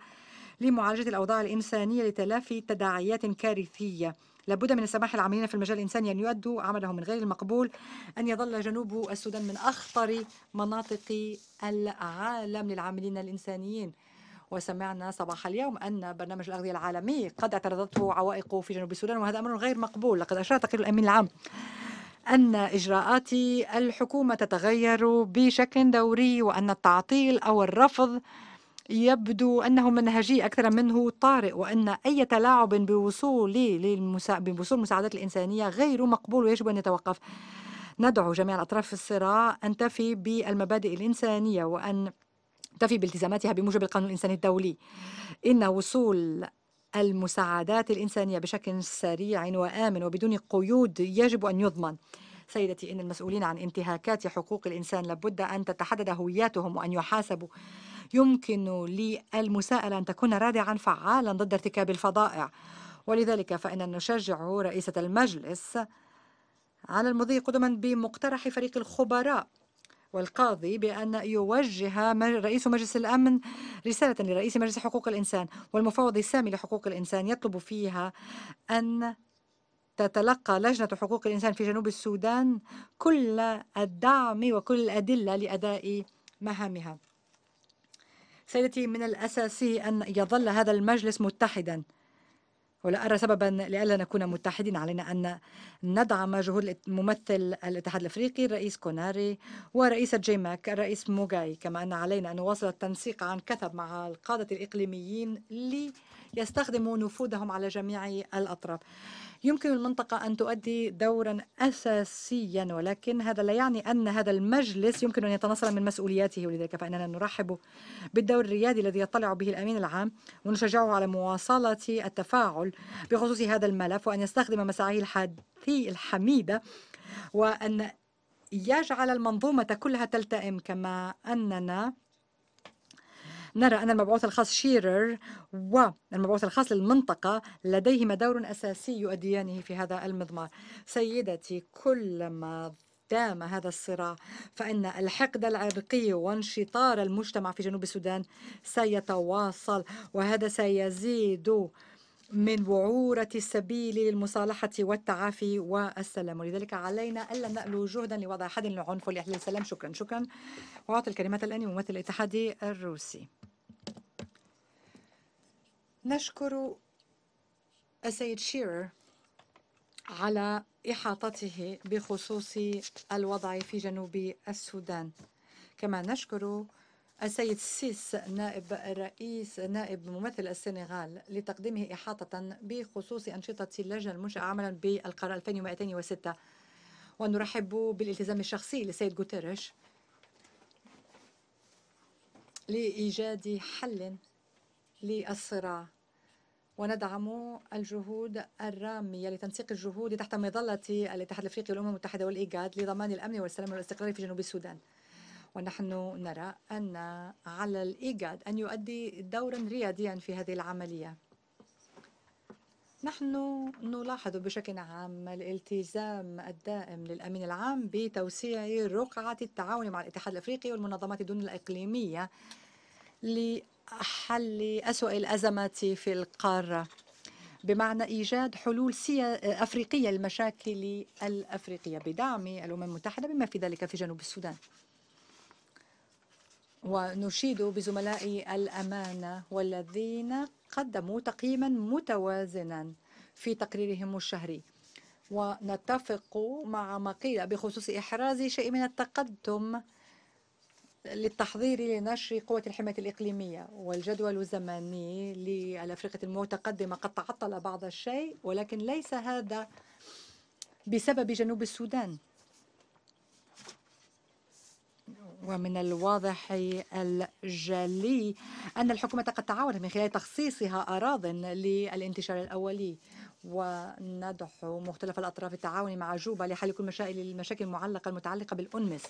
C: لمعالجة الأوضاع الإنسانية لتلافي تداعيات كارثية لابد من السماح العاملين في المجال الإنساني أن يؤدوا عملهم من غير المقبول أن يظل جنوب السودان من أخطر مناطق العالم للعاملين الإنسانيين وسمعنا صباح اليوم أن برنامج الأغذية العالمي قد اعترضته عوائقه في جنوب السودان وهذا أمر غير مقبول لقد أشار تقرير الأمين العام أن إجراءات الحكومة تتغير بشكل دوري وأن التعطيل أو الرفض يبدو أنه منهجي أكثر منه طارئ وأن أي تلاعب بوصول للمسا... بوصول المساعدات الإنسانية غير مقبول ويجب أن يتوقف ندعو جميع الأطراف في الصراع أن تفي بالمبادئ الإنسانية وأن تفي بالتزاماتها بموجب القانون الإنساني الدولي إن وصول المساعدات الإنسانية بشكل سريع وآمن وبدون قيود يجب أن يضمن سيدتي إن المسؤولين عن انتهاكات حقوق الإنسان لابد أن تتحدد هوياتهم وأن يحاسبوا يمكن للمساءلة أن تكون رادعا فعالا ضد ارتكاب الفضائع ولذلك فإن نشجع رئيسة المجلس على المضي قدما بمقترح فريق الخبراء والقاضي بأن يوجه رئيس مجلس الأمن رسالة لرئيس مجلس حقوق الإنسان والمفوض السامي لحقوق الإنسان يطلب فيها أن تتلقى لجنة حقوق الإنسان في جنوب السودان كل الدعم وكل الأدلة لأداء مهامها سيدتي من الأساسي أن يظل هذا المجلس متحدا ولا أرى سببا لألا نكون متحدين علينا أن ندعم جهود ممثل الاتحاد الأفريقي الرئيس كوناري ورئيس جيماك الرئيس موغاي كما أن علينا أن نواصل التنسيق عن كثب مع القادة الإقليميين ليستخدموا نفوذهم على جميع الأطراف يمكن المنطقة أن تؤدي دورا أساسيا ولكن هذا لا يعني أن هذا المجلس يمكن أن يتنصل من مسؤولياته ولذلك فإننا نرحب بالدور الريادي الذي يطلع به الأمين العام ونشجعه على مواصلة التفاعل بخصوص هذا الملف وأن يستخدم مساعيه الحديث الحميدة وأن يجعل المنظومة كلها تلتئم كما أننا نرى أن المبعوث الخاص شيرر والمبعوث الخاص للمنطقة لديهما دور أساسي يؤديانه في هذا المضمار سيدتي كلما دام هذا الصراع فإن الحقد العرقي وانشطار المجتمع في جنوب السودان سيتواصل وهذا سيزيد من وعورة السبيل للمصالحة والتعافي والسلام ولذلك علينا ألا نألو جهدا لوضع حد للعنف ولإحلال السلام شكرا شكرا وأعطي الكلمات الآن ممثل الاتحاد الروسي نشكر السيد شيرر على إحاطته بخصوص الوضع في جنوب السودان كما نشكر السيد سيس نائب رئيس نائب ممثل السنغال لتقديمه إحاطة بخصوص أنشطة اللجنة المنشأة عملا بالقرار 2206 ونرحب بالالتزام الشخصي للسيد غوتيريش لإيجاد حل للصراع وندعم الجهود الرامية لتنسيق الجهود تحت مظلة الاتحاد الأفريقي والأمم المتحدة والإيجاد لضمان الأمن والسلام والاستقرار في جنوب السودان ونحن نرى أن على الإيجاد أن يؤدي دورا رياديا في هذه العملية نحن نلاحظ بشكل عام الالتزام الدائم للأمين العام بتوسيع رقعة التعاون مع الاتحاد الأفريقي والمنظمات الدولية الإقليمية حل أسوأ الأزمات في القارة بمعنى إيجاد حلول سيا... أفريقية للمشاكل الأفريقية بدعم الأمم المتحدة بما في ذلك في جنوب السودان ونشيد بزملاء الأمانة والذين قدموا تقييما متوازنا في تقريرهم الشهري ونتفق مع ما قيل بخصوص إحراز شيء من التقدم للتحضير لنشر قوة الحماية الإقليمية والجدول الزمني للأفريقية المتقدمة قد تعطل بعض الشيء ولكن ليس هذا بسبب جنوب السودان ومن الواضح الجلي أن الحكومة قد تعاونت من خلال تخصيصها أراض للانتشار الأولي وندعو مختلف الأطراف التعاون مع جوبا لحل كل المشاكل المعلقة المتعلقة بالأنمس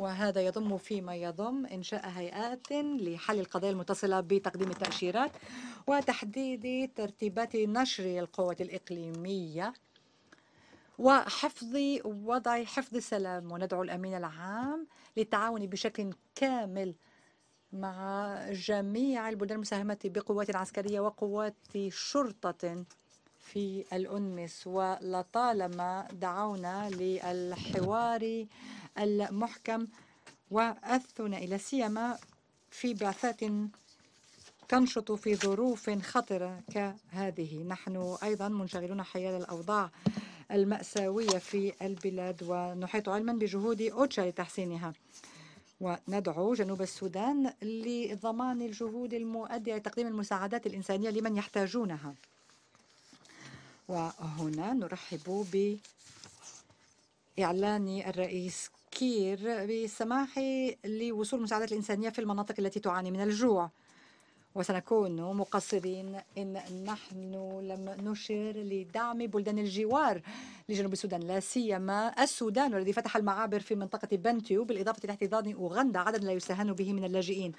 C: وهذا يضم فيما يضم إنشاء هيئات لحل القضايا المتصلة بتقديم التأشيرات وتحديد ترتيبات نشر القوة الإقليمية وحفظ وضع حفظ السلام وندعو الأمين العام للتعاون بشكل كامل مع جميع البلدان المساهمة بقوات عسكرية وقوات شرطة في الأنمس ولطالما دعونا للحوار المحكم وأثنا إلى سيما في بعثات تنشط في ظروف خطرة كهذه نحن أيضا منشغلون حيال الأوضاع المأساوية في البلاد ونحيط علما بجهود أوتشا لتحسينها وندعو جنوب السودان لضمان الجهود المؤدية لتقديم المساعدات الإنسانية لمن يحتاجونها وهنا نرحب بإعلان الرئيس كير بسماح لوصول المساعدات الإنسانية في المناطق التي تعاني من الجوع وسنكون مقصرين إن نحن لم نشر لدعم بلدان الجوار لجنوب السودان لا سيما السودان والذي فتح المعابر في منطقة بنتيو بالإضافة لاحتضان أوغندا عدد لا يستهان به من اللاجئين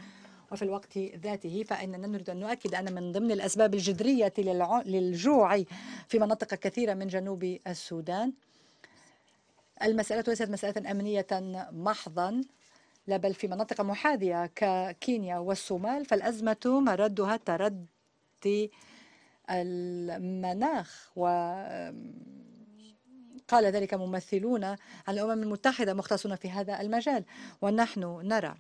C: وفي الوقت ذاته فإننا نريد أن نؤكد أن من ضمن الأسباب الجذرية للجوع في مناطق كثيرة من جنوب السودان المسألة ليست مسألة أمنية محضا لا بل في مناطق محاذية ككينيا والصومال فالأزمة مردها تردي المناخ و قال ذلك ممثلون عن الأمم المتحدة مختصون في هذا المجال ونحن نرى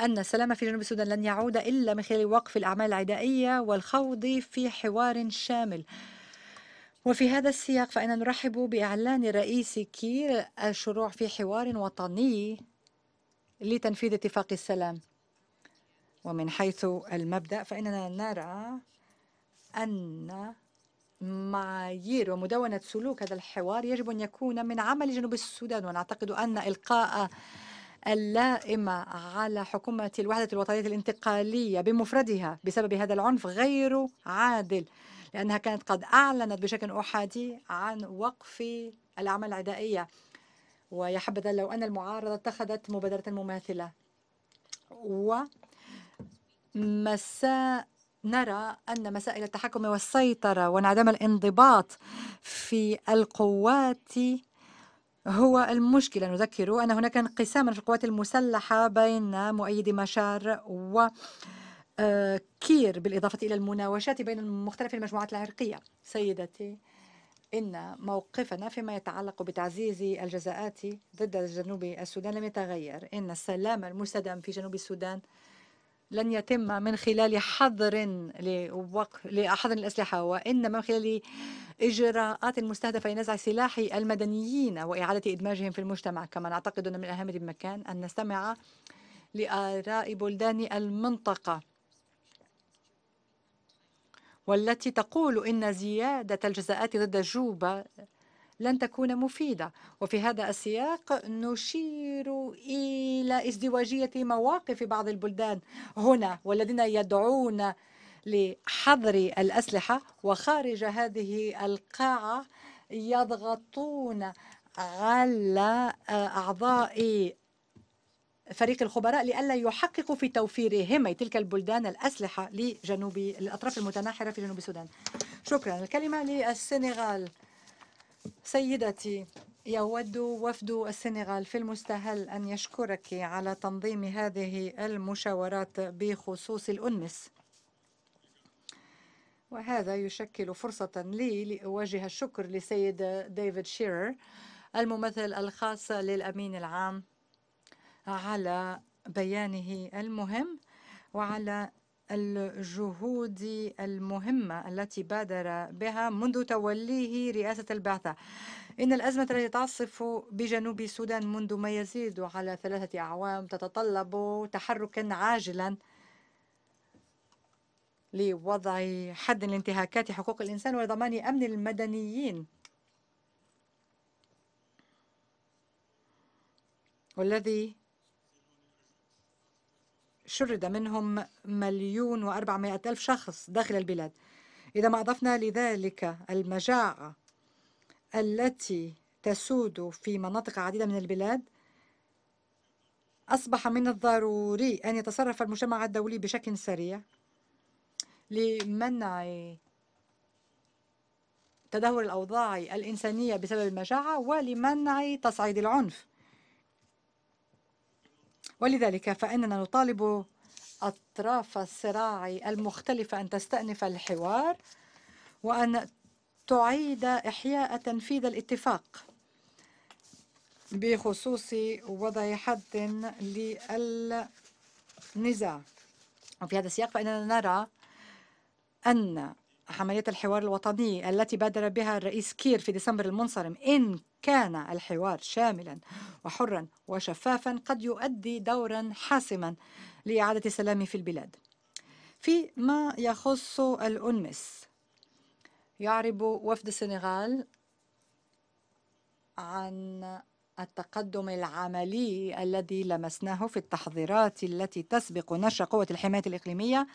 C: أن السلام في جنوب السودان لن يعود إلا من خلال وقف الأعمال العدائية والخوض في حوار شامل وفي هذا السياق فإن نرحب بإعلان رئيس كير الشروع في حوار وطني لتنفيذ اتفاق السلام ومن حيث المبدأ فإننا نرى أن معايير ومدونة سلوك هذا الحوار يجب أن يكون من عمل جنوب السودان ونعتقد أن إلقاء اللائمة على حكومة الوحدة الوطنية الانتقالية بمفردها بسبب هذا العنف غير عادل لأنها كانت قد أعلنت بشكل أحادي عن وقف الأعمال العدائية ويا حبذا لو أن المعارضة اتخذت مبادرة مماثلة ومساء نرى أن مسائل التحكم والسيطرة وانعدام الانضباط في القوات هو المشكلة نذكر أن هناك انقساما في القوات المسلحة بين مؤيدي مشار و آه، كير بالإضافة إلى المناوشات بين مختلف المجموعات العرقية سيدتي إن موقفنا فيما يتعلق بتعزيز الجزاءات ضد جنوب السودان لم يتغير إن السلام المستدام في جنوب السودان لن يتم من خلال حظر لحظر الأسلحة وإنما من خلال إجراءات مستهدفة لنزع سلاح المدنيين وإعادة إدماجهم في المجتمع كما نعتقد أن من الأهم المكان أن نستمع لآراء بلدان المنطقة والتي تقول إن زيادة الجزاءات ضد جوبا لن تكون مفيدة وفي هذا السياق نشير إلى ازدواجية مواقف بعض البلدان هنا والذين يدعون لحظر الأسلحة وخارج هذه القاعة يضغطون على أعضاء فريق الخبراء لئلا يحققوا في توفير همي تلك البلدان الأسلحة لجنوب الأطراف المتناحرة في جنوب السودان شكرا الكلمة للسنغال سيدتي يود وفد السنغال في المستهل أن يشكرك على تنظيم هذه المشاورات بخصوص الأنمس وهذا يشكل فرصة لي لأواجه الشكر لسيد ديفيد شيرر الممثل الخاص للأمين العام على بيانه المهم وعلى الجهود المهمة التي بادر بها منذ توليه رئاسة البعثة إن الأزمة التي تعصف بجنوب السودان منذ ما يزيد على ثلاثة أعوام تتطلب تحركا عاجلا لوضع حد لانتهاكات حقوق الإنسان وضمان أمن المدنيين والذي شرد منهم مليون وأربعمائة ألف شخص داخل البلاد إذا ما أضفنا لذلك المجاعة التي تسود في مناطق عديدة من البلاد أصبح من الضروري أن يتصرف المجتمع الدولي بشكل سريع لمنع تدهور الأوضاع الإنسانية بسبب المجاعة ولمنع تصعيد العنف ولذلك فإننا نطالب أطراف الصراع المختلفة أن تستأنف الحوار وأن تعيد إحياء تنفيذ الاتفاق بخصوص وضع حد للنزاع وفي هذا السياق فإننا نرى أن عملية الحوار الوطني التي بادر بها الرئيس كير في ديسمبر المنصرم إن كان الحوار شاملا وحرا وشفافا قد يؤدي دورا حاسما لإعادة السلام في البلاد فيما يخص الأنمس يعرب وفد السنغال عن التقدم العملي الذي لمسناه في التحضيرات التي تسبق نشر قوة الحماية الإقليمية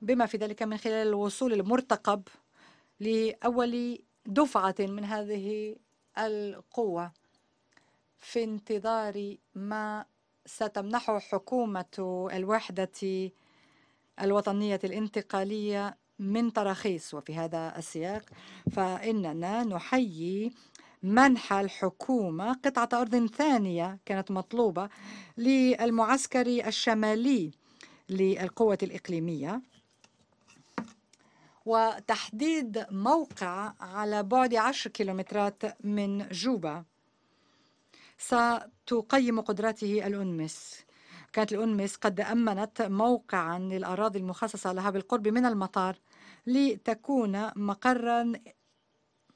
C: بما في ذلك من خلال الوصول المرتقب لأول دفعة من هذه القوة في انتظار ما ستمنحه حكومة الوحدة الوطنية الانتقالية من تراخيص وفي هذا السياق فإننا نحيي منح الحكومة قطعة أرض ثانية كانت مطلوبة للمعسكر الشمالي للقوة الإقليمية وتحديد موقع على بعد 10 كيلومترات من جوبا ستقيم قدراته الأنمس كانت الأنمس قد أمنت موقعا للأراضي المخصصة لها بالقرب من المطار لتكون مقرا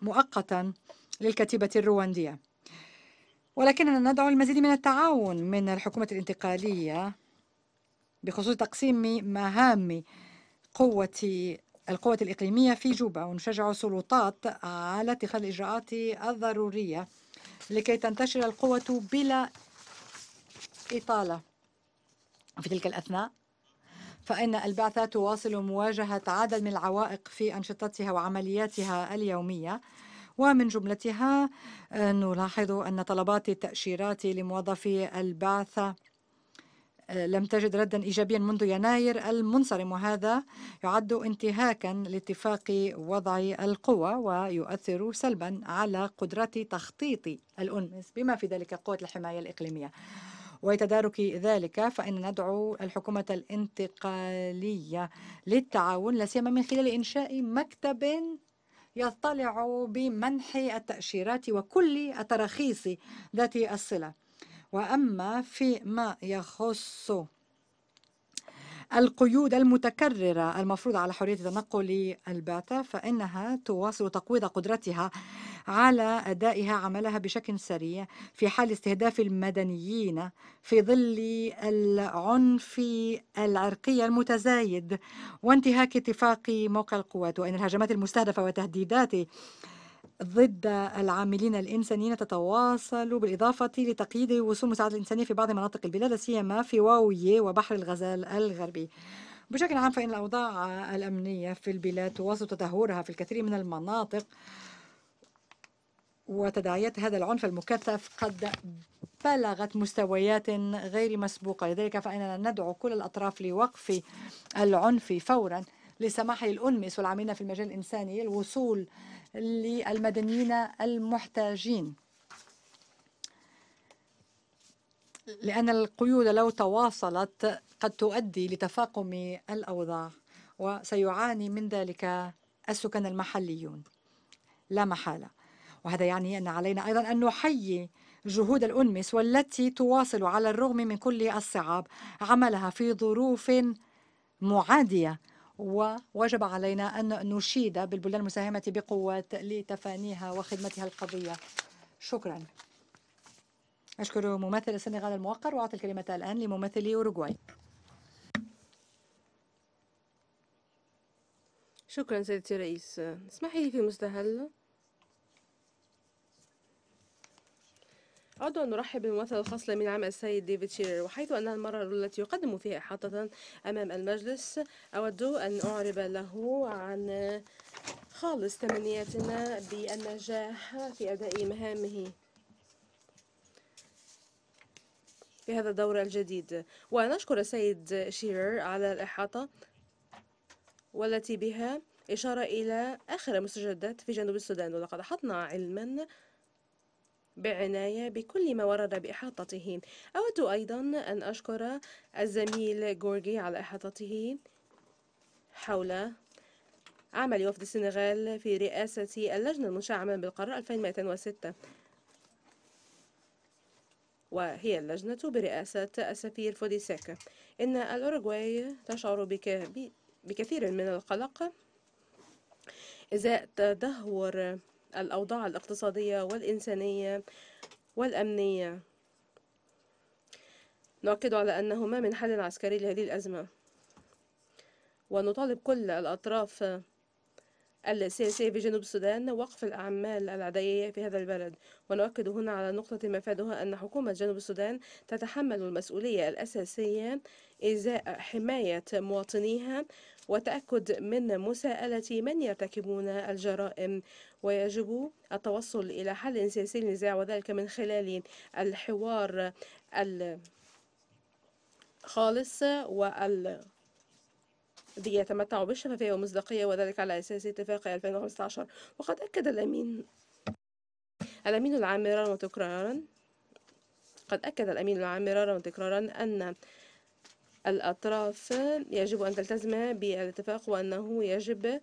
C: مؤقتا للكتيبة الرواندية ولكننا ندعو المزيد من التعاون من الحكومة الانتقالية بخصوص تقسيم مهام قوة القوة الإقليمية في جوبا ونشجع السلطات على اتخاذ الإجراءات الضرورية لكي تنتشر القوة بلا إطالة في تلك الأثناء فإن البعثة تواصل مواجهة عدد من العوائق في أنشطتها وعملياتها اليومية ومن جملتها نلاحظ أن طلبات التأشيرات لموظفي البعثة لم تجد ردا إيجابيا منذ يناير المنصرم وهذا يعد انتهاكا لاتفاق وضع القوى ويؤثر سلبا على قدرة تخطيط الأنمس بما في ذلك قوة الحماية الإقليمية ويتدارك ذلك فإن ندعو الحكومة الانتقالية للتعاون لا سيما من خلال إنشاء مكتب يطلع بمنح التأشيرات وكل التراخيص ذات الصلة وأما فيما يخص القيود المتكررة المفروضة على حرية التنقل الباتة فإنها تواصل تقويض قدرتها على أدائها عملها بشكل سريع في حال استهداف المدنيين في ظل العنف العرقي المتزايد وانتهاك اتفاق موقع القوات وإن الهجمات المستهدفة وتهديدات ضد العاملين الإنسانيين تتواصل بالإضافة لتقييد وصول المساعدات الإنسانية في بعض مناطق البلاد لا سيما في واوية وبحر الغزال الغربي بشكل عام فإن الأوضاع الأمنية في البلاد تواصل تدهورها في الكثير من المناطق وتداعيات هذا العنف المكثف قد بلغت مستويات غير مسبوقة لذلك فإننا ندعو كل الأطراف لوقف العنف فورا لسماح الأنمس والعاملين في المجال الإنساني الوصول للمدنيين المحتاجين لأن القيود لو تواصلت قد تؤدي لتفاقم الأوضاع وسيعاني من ذلك السكان المحليون لا محالة وهذا يعني أن علينا أيضا أن نحيي جهود الأنمس والتي تواصل على الرغم من كل الصعاب عملها في ظروف معادية ووجب علينا أن نشيد بالبلدان المساهمة بقوات لتفانيها وخدمتها القضية شكرا أشكر ممثل السنغال الموقر وأعطي الكلمة الآن لممثل أوروغواي
D: شكرا سيدتي الرئيس اسمحي لي في مستهل أود أن أرحب بالممثل الخاص من عام السيد ديفيد شيرر وحيث أنها المرة التي يقدم فيها إحاطة أمام المجلس أود أن أعرب له عن خالص تمنياتنا بالنجاح في أداء مهامه في هذا الدور الجديد ونشكر السيد شيرر على الإحاطة والتي بها إشارة إلى آخر المستجدات في جنوب السودان ولقد أحطنا علما بعناية بكل ما ورد بإحاطته أود أيضا أن أشكر الزميل جورجي على إحاطته حول عمل وفد السنغال في رئاسة اللجنة المنشعة عملا بالقرار 2206 وهي اللجنة برئاسة السفير فوديسيك إن الأوروغواي تشعر بك بكثير من القلق إزاء تدهور الأوضاع الاقتصادية والإنسانية والأمنية نؤكد على أنهما من حل عسكري لهذه الأزمة ونطالب كل الأطراف السياسية في جنوب السودان وقف الأعمال العدائية في هذا البلد ونؤكد هنا على نقطة مفادها أن حكومة جنوب السودان تتحمل المسؤولية الأساسية إزاء حماية مواطنيها وتأكد من مساءلة من يرتكبون الجرائم ويجب التوصل إلى حل سياسي للنزاع وذلك من خلال الحوار الخالص وال يتمتع بالشفافية والمصداقية وذلك على أساس اتفاق 2015 وقد أكد الأمين الأمين العام مرارا وتكرارا قد أكد الأمين العام مرارا وتكرارا أن الأطراف يجب أن تلتزم بالاتفاق وأنه يجب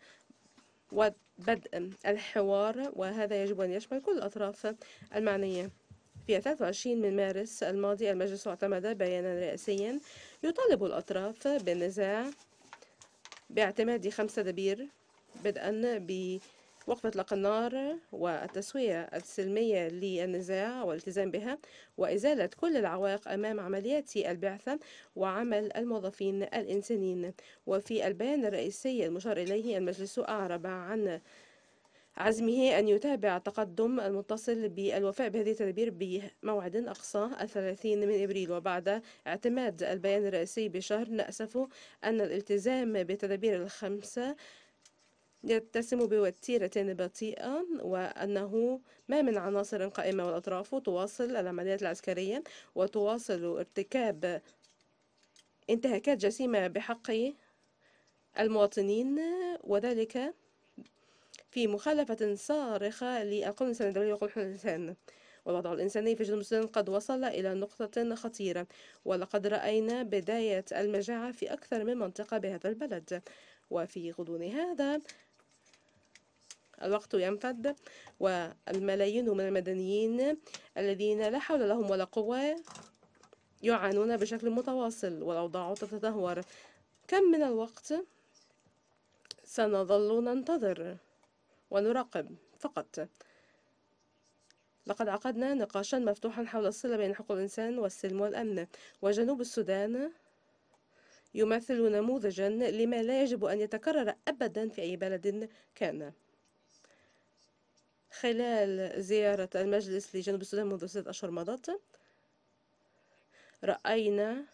D: بدء الحوار وهذا يجب أن يشمل كل الأطراف المعنية في 23 من مارس الماضي المجلس اعتمد بيانا رئاسيا يطالب الأطراف بالنزاع باعتماد خمسة دبير بدءا ب وقف إطلاق النار والتسوية السلمية للنزاع والالتزام بها وإزالة كل العوائق أمام عمليات البعثة وعمل الموظفين الإنسانيين وفي البيان الرئيسي المشار إليه المجلس أعرب عن عزمه أن يتابع التقدم المتصل بالوفاء بهذه التدابير بموعد أقصى الثلاثين من إبريل وبعد اعتماد البيان الرئيسي بشهر نأسف أن الالتزام بالتدابير الخمسة يتسم بوتيرة بطيئة وأنه ما من عناصر قائمة والأطراف تواصل العمليات العسكرية وتواصل ارتكاب انتهاكات جسيمة بحق المواطنين وذلك في مخالفة صارخة للقانون الدولي وحقوق الإنسان والوضع الإنساني في جنوب السودان قد وصل إلى نقطة خطيرة ولقد رأينا بداية المجاعة في أكثر من منطقة بهذا البلد وفي غضون هذا الوقت ينفد والملايين من المدنيين الذين لا حول لهم ولا قوة يعانون بشكل متواصل والأوضاع تتدهور كم من الوقت سنظل ننتظر ونراقب فقط لقد عقدنا نقاشا مفتوحا حول الصلة بين حقوق الإنسان والسلم والأمن وجنوب السودان يمثل نموذجا لما لا يجب أن يتكرر أبدا في أي بلد كان خلال زيارة المجلس لجنوب السودان منذ ستة أشهر مضت رأينا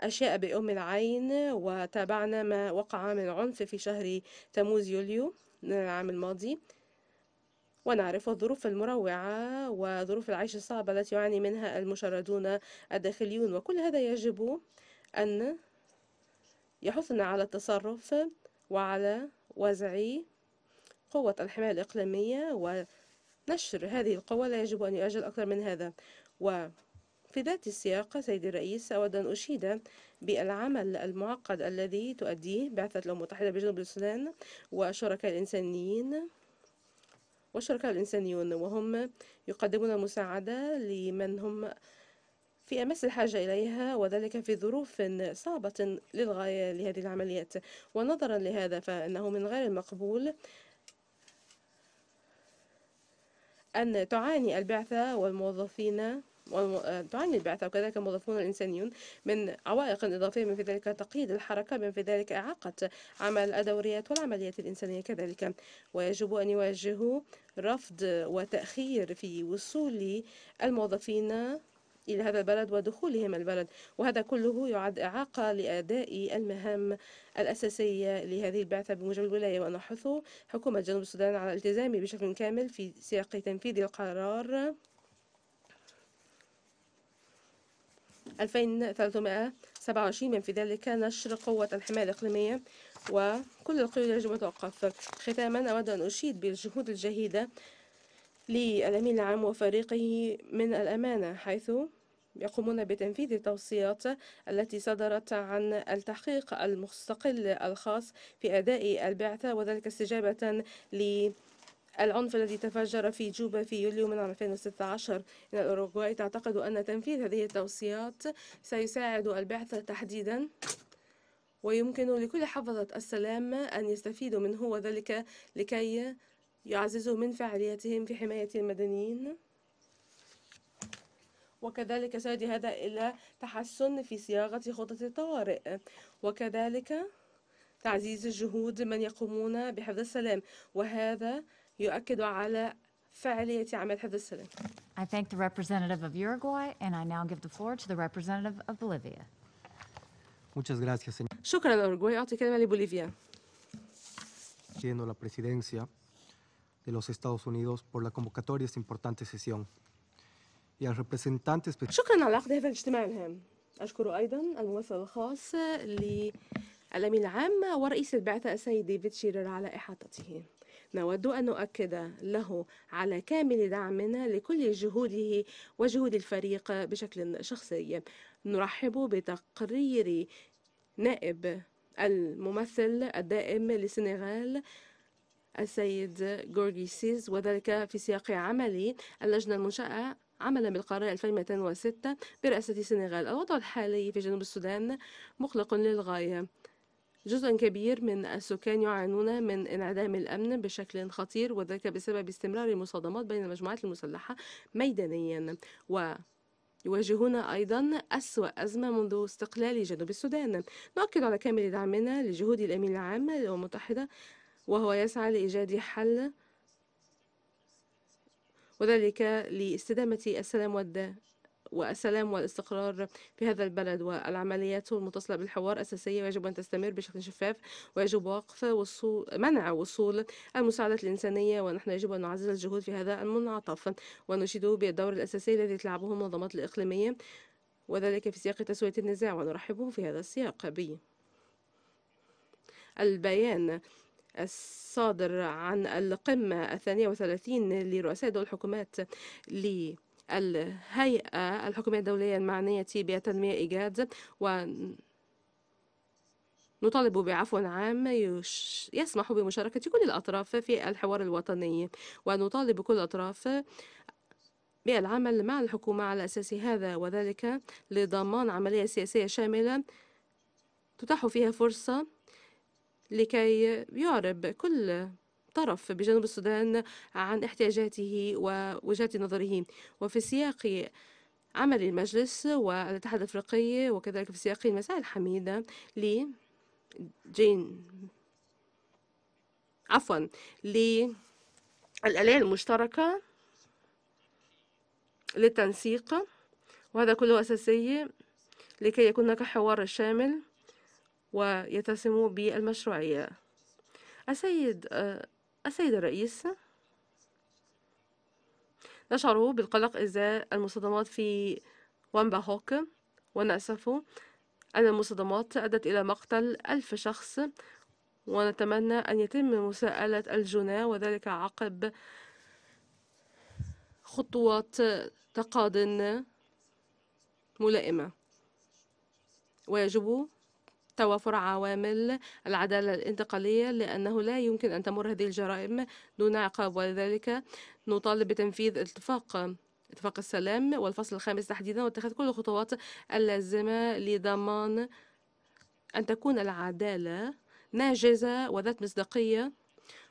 D: أشياء بأم العين وتابعنا ما وقع من عنف في شهر تموز يوليو العام الماضي ونعرف الظروف المروعة وظروف العيش الصعبة التي يعاني منها المشردون الداخليون وكل هذا يجب أن يحثنا على التصرف وعلى وزع قوة الحماية الإقليمية ونشر هذه القوة لا يجب أن يؤجل أكثر من هذا وفي ذات السياق سيدي الرئيس أود أن أشيد بالعمل المعقد الذي تؤديه بعثة الأمم المتحدة بجنوب السودان والشركاء الإنسانيين والشركاء الإنسانيون وهم يقدمون المساعدة لمن هم في أمس الحاجة إليها وذلك في ظروف صعبة للغاية لهذه العمليات ونظرا لهذا فإنه من غير المقبول أن تعاني البعثة والموظفين تعاني البعثة وكذلك الموظفون الإنسانيون من عوائق إضافية من في ذلك تقييد الحركة من في ذلك إعاقة عمل الدوريات والعمليات الإنسانية كذلك ويجب أن يواجهوا رفض وتأخير في وصول الموظفين إلى هذا البلد ودخولهم البلد وهذا كله يعد إعاقة لأداء المهام الأساسية لهذه البعثة بموجب الولاية وأنا أحث حكومة جنوب السودان على الالتزام بشكل كامل في سياق تنفيذ القرار 2327 من في ذلك نشر قوة الحماية الإقليمية وكل القيود يجب أن توقف ختاما أود أن أشيد بالجهود الجهيدة للأمين العام وفريقه من الأمانة حيث يقومون بتنفيذ التوصيات التي صدرت عن التحقيق المستقل الخاص في أداء البعثة وذلك استجابة ل العنف الذي تفجر في جوبا في يوليو من عام 2016 إن الأوروغواي تعتقد أن تنفيذ هذه التوصيات سيساعد البعثة تحديدا ويمكن لكل حفظة السلام أن يستفيدوا منه وذلك لكي يعززوا من فعاليتهم في حماية المدنيين وكذلك سيؤدي هذا إلى تحسن في صياغة خطة الطوارئ وكذلك تعزيز الجهود من يقومون بحفظ السلام وهذا يؤكد على فعالية عمل حفظ السلام
C: I thank the representative of Uruguay and I now give the floor to the representative of Bolivia.
A: Muchas gracias, señor.
D: شكرا أوروغواي أعطي كلمة لبوليفيا.
A: la presidencia de los Estados
C: Unidos por la convocatoria de esta importante sesión.
D: شكرا على عقد هذا الاجتماع الهام أشكر أيضا الممثل الخاص للأمين العام ورئيس البعثة السيد ديفيد شيرر على إحاطته نود أن نؤكد له على كامل دعمنا لكل جهوده وجهود الفريق بشكل شخصي نرحب بتقرير نائب الممثل الدائم للسنغال السيد جورجي سيز وذلك في سياق عمل اللجنة المنشأة عملا بالقرار 2206 برئاسة السنغال الوضع الحالي في جنوب السودان مقلق للغاية جزء كبير من السكان يعانون من انعدام الأمن بشكل خطير وذلك بسبب استمرار المصادمات بين المجموعات المسلحة ميدانيا و يواجهون أيضا أسوأ أزمة منذ استقلال جنوب السودان نؤكد على كامل دعمنا لجهود الأمين العام للأمم المتحدة وهو يسعى لإيجاد حل وذلك لاستدامة السلام والد والسلام والاستقرار في هذا البلد والعمليات المتصلة بالحوار أساسية ويجب أن تستمر بشكل شفاف ويجب وقف وصول منع وصول المساعدات الإنسانية ونحن يجب أن نعزز الجهود في هذا المنعطف ونشيد بالدور الأساسي الذي تلعبه المنظمات الإقليمية وذلك في سياق تسوية النزاع ونرحب في هذا السياق ب البيان الصادر عن القمة الثانية وثلاثين لرؤساء دول الحكومات للهيئة الحكومية الدولية المعنية بالتنمية إيجاد و نطالب بعفو عام يسمح بمشاركة كل الأطراف في الحوار الوطني ونطالب كل الأطراف بالعمل مع الحكومة على أساس هذا وذلك لضمان عملية سياسية شاملة تتاح فيها فرصة لكي يعرب كل طرف بجنوب السودان عن احتياجاته ووجهات نظره وفي سياق عمل المجلس والاتحاد الافريقي وكذلك في سياق المساء الحميده ل جين عفوا للآلية المشتركة للتنسيق وهذا كله أساسي لكي يكون هناك حوار شامل ويتسم بالمشروعية السيد آه، السيد الرئيس نشعر بالقلق إزاء المصادمات في وانباهوك ونأسف أن المصادمات أدت إلى مقتل ألف شخص ونتمنى أن يتم مساءلة الجناة وذلك عقب خطوات تقاد ملائمة ويجب توافر عوامل العدالة الانتقالية لأنه لا يمكن أن تمر هذه الجرائم دون عقاب ولذلك نطالب بتنفيذ اتفاق اتفاق السلام والفصل الخامس تحديدا واتخاذ كل الخطوات اللازمة لضمان أن تكون العدالة ناجزة وذات مصداقية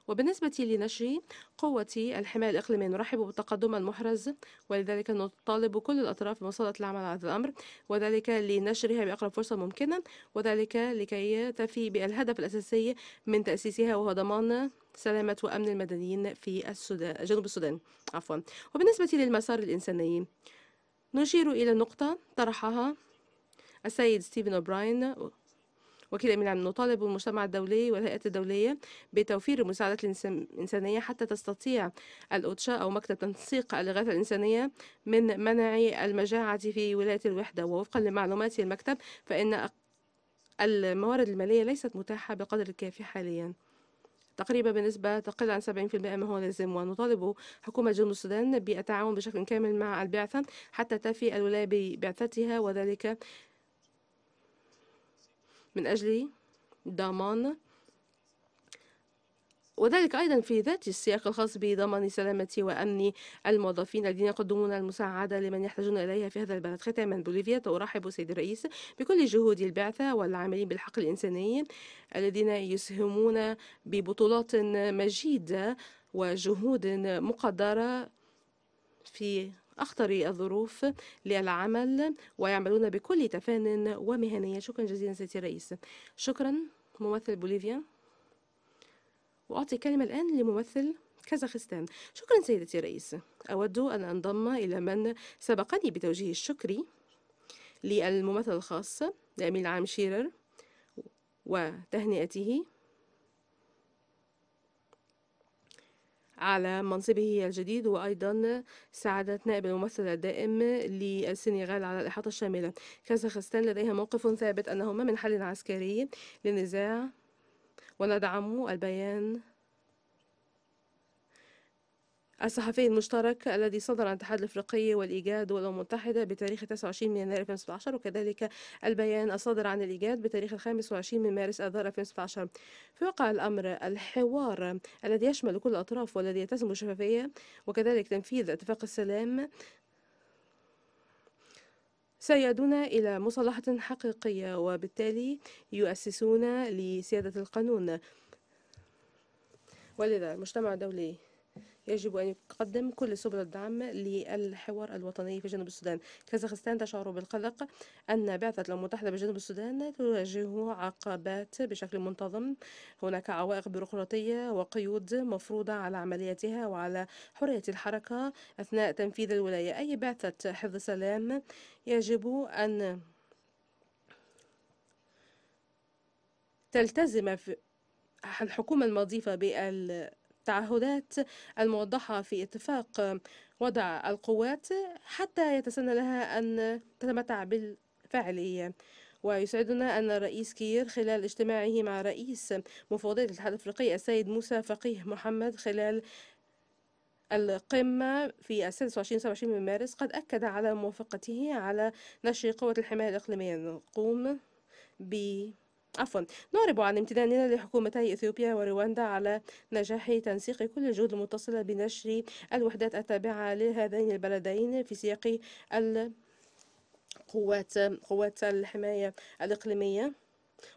D: وبالنسبة لنشر قوة الحماية الإقليمية نرحب بالتقدم المحرز ولذلك نطالب كل الأطراف بمواصلة العمل على هذا الأمر وذلك لنشرها بأقرب فرصة ممكنة وذلك لكي تفي بالهدف الأساسي من تأسيسها وهو ضمان سلامة وأمن المدنيين في السودان جنوب السودان عفوا وبالنسبة للمسار الإنساني نشير إلى نقطة طرحها السيد ستيفن أوبراين وكيل أمين العام نطالب المجتمع الدولي والهيئات الدولية بتوفير المساعدات الإنسانية حتى تستطيع الأوتشا أو مكتب تنسيق الاغاثه الإنسانية من منع المجاعة في ولاية الوحدة ووفقا لمعلومات المكتب فإن الموارد المالية ليست متاحة بقدر الكافي حالياً تقريبا بنسبة تقل عن 70% ما هو لازم ونطالب حكومة جنوب السودان بالتعاون بشكل كامل مع البعثة حتى تفي الولاية ببعثتها وذلك من أجل ضمان وذلك أيضا في ذات السياق الخاص بضمان سلامة وأمن الموظفين الذين يقدمون المساعدة لمن يحتاجون إليها في هذا البلد ختاما بوليفيا أرحب سيد الرئيس بكل جهود البعثة والعاملين بالحق الإنساني الذين يسهمون ببطولات مجيدة وجهود مقدرة في أخطر الظروف للعمل ويعملون بكل تفان ومهنية شكرا جزيلا سيدي الرئيس شكرا ممثل بوليفيا وأعطي الكلمة الآن لممثل كازاخستان شكرا سيدتي الرئيس أود أن أنضم إلى من سبقني بتوجيه الشكر للممثل الخاص الأمين العام شيرر وتهنئته على منصبه الجديد وأيضا سعادة نائب الممثل الدائم للسنغال على الإحاطة الشاملة كازاخستان لديها موقف ثابت أنه ما من حل عسكري للنزاع وندعم البيان الصحفي المشترك الذي صدر عن الاتحاد الافريقي والايجاد والامم المتحده بتاريخ 29 من يناير 2017 وكذلك البيان الصادر عن الايجاد بتاريخ 25 من مارس اذار 2017 في واقع الامر الحوار الذي يشمل كل الاطراف والذي يتسم بالشفافيه وكذلك تنفيذ اتفاق السلام سيدنا إلى مصالحة حقيقية وبالتالي يؤسسون لسيادة القانون ولذا المجتمع الدولي يجب أن يقدم كل سبل الدعم للحوار الوطني في جنوب السودان كازاخستان تشعر بالقلق أن بعثة الأمم المتحدة بجنوب السودان تواجه عقبات بشكل منتظم هناك عوائق بيروقراطية وقيود مفروضة على عملياتها وعلى حرية الحركة أثناء تنفيذ الولاية أي بعثة حفظ سلام يجب أن تلتزم الحكومة المضيفة بال التعهدات الموضحة في اتفاق وضع القوات حتى يتسنى لها أن تتمتع بالفاعلية ويسعدنا أن الرئيس كير خلال اجتماعه مع رئيس مفوضية الاتحاد الأفريقي السيد موسى فقيه محمد خلال القمة في 26 27 من مارس قد أكد على موافقته على نشر قوة الحماية الإقليمية نقوم ب عفوا نعرب عن امتناننا لحكومتي إثيوبيا ورواندا على نجاح تنسيق كل الجهود المتصلة بنشر الوحدات التابعة لهذين البلدين في سياق القوات قوات الحماية الإقليمية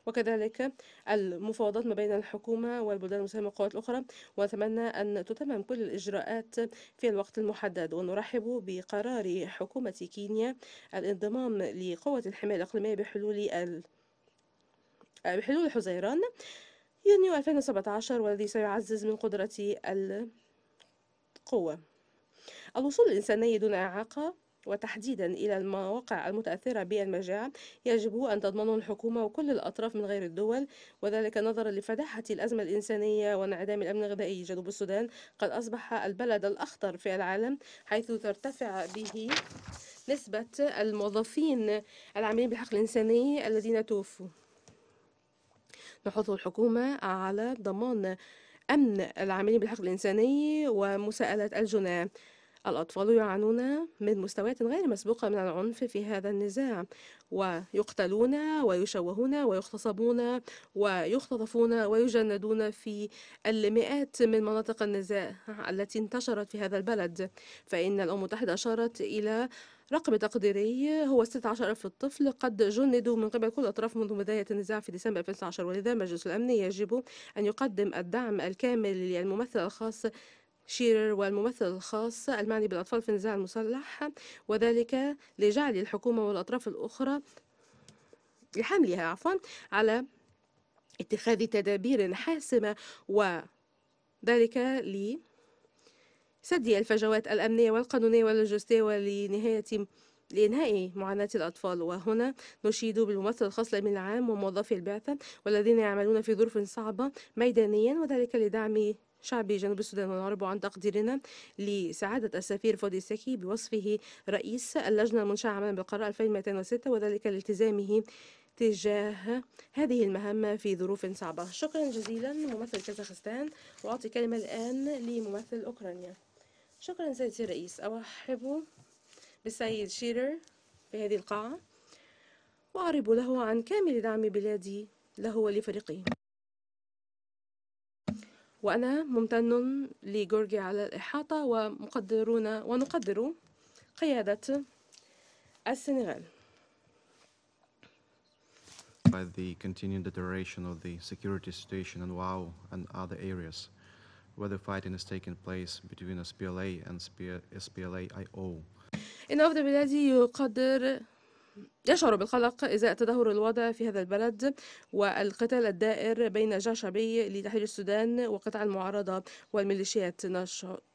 D: وكذلك المفاوضات ما بين الحكومة والبلدان المسلمة والقوات الأخرى ونتمنى أن تتمم كل الإجراءات في الوقت المحدد ونرحب بقرار حكومة كينيا الانضمام لقوة الحماية الإقليمية بحلول آه، بحلول حزيران يونيو 2017 والذي سيعزز من قدرة القوة الوصول الإنساني دون إعاقة وتحديدا إلى المواقع المتأثرة بالمجاعة يجب أن تضمنه الحكومة وكل الأطراف من غير الدول وذلك نظرا لفداحة الأزمة الإنسانية وانعدام الأمن الغذائي جنوب السودان قد أصبح البلد الأخطر في العالم حيث ترتفع به نسبة الموظفين العاملين بالحق الإنساني الذين توفوا تحث الحكومة على ضمان أمن العاملين بالحق الإنساني ومساءلة الجناه الأطفال يعانون من مستويات غير مسبوقة من العنف في هذا النزاع ويقتلون ويشوهون ويغتصبون ويختطفون ويجندون في المئات من مناطق النزاع التي انتشرت في هذا البلد فإن الأمم المتحدة أشارت إلى رقم تقديري هو 16000 طفل قد جندوا من قبل كل أطراف منذ بداية النزاع في ديسمبر 2019 ولذا مجلس الأمن يجب أن يقدم الدعم الكامل للممثل الخاص شيرر والممثل الخاص المعني بالأطفال في النزاع المسلح وذلك لجعل الحكومة والأطراف الأخرى لحملها عفوا على اتخاذ تدابير حاسمة وذلك لي سد الفجوات الأمنية والقانونية واللوجستية ولنهاية لإنهاء معاناة الأطفال وهنا نشيد بالممثل الخاص للأمين العام وموظفي البعثة والذين يعملون في ظروف صعبة ميدانيا وذلك لدعم شعب جنوب السودان ونعرب عن تقديرنا لسعادة السفير فودي سكي بوصفه رئيس اللجنة المنشأة عملا بالقرار 2206 وذلك لالتزامه تجاه هذه المهمة في ظروف صعبة شكرا جزيلا ممثل كازاخستان وأعطي كلمة الآن لممثل أوكرانيا شكرا سيدي الرئيس أرحب بالسيد شيرر في هذه القاعة وأعرب له عن كامل دعم بلادي له ولفريقه وأنا ممتن لجورجي على الإحاطة ومقدرون ونقدر قيادة السنغال
B: by the continued deterioration of the security situation in Wau and other areas. where the fighting is taking place between SPLA and SPLA-IO.
D: إن وفد بلادي يقدر يشعر بالقلق إزاء تدهور الوضع في هذا البلد والقتال الدائر بين جعشبي لتحرير السودان وقطاع المعارضة والميليشيات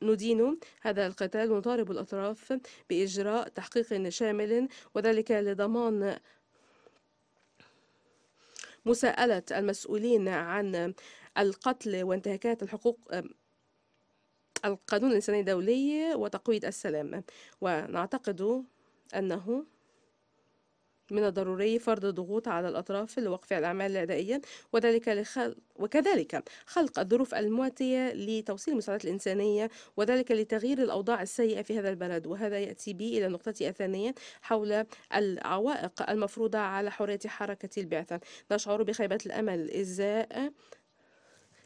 D: ندين هذا القتال ونطالب الأطراف بإجراء تحقيق شامل وذلك لضمان مساءلة المسؤولين عن القتل وانتهاكات الحقوق القانون الإنساني الدولي وتقويض السلام ونعتقد أنه من الضروري فرض ضغوط على الأطراف لوقف الأعمال العدائية وذلك لخلق وكذلك خلق الظروف المواتية لتوصيل المساعدات الإنسانية وذلك لتغيير الأوضاع السيئة في هذا البلد وهذا يأتي بي إلى نقطتي الثانية حول العوائق المفروضة على حرية حركة البعثة نشعر بخيبة الأمل إزاء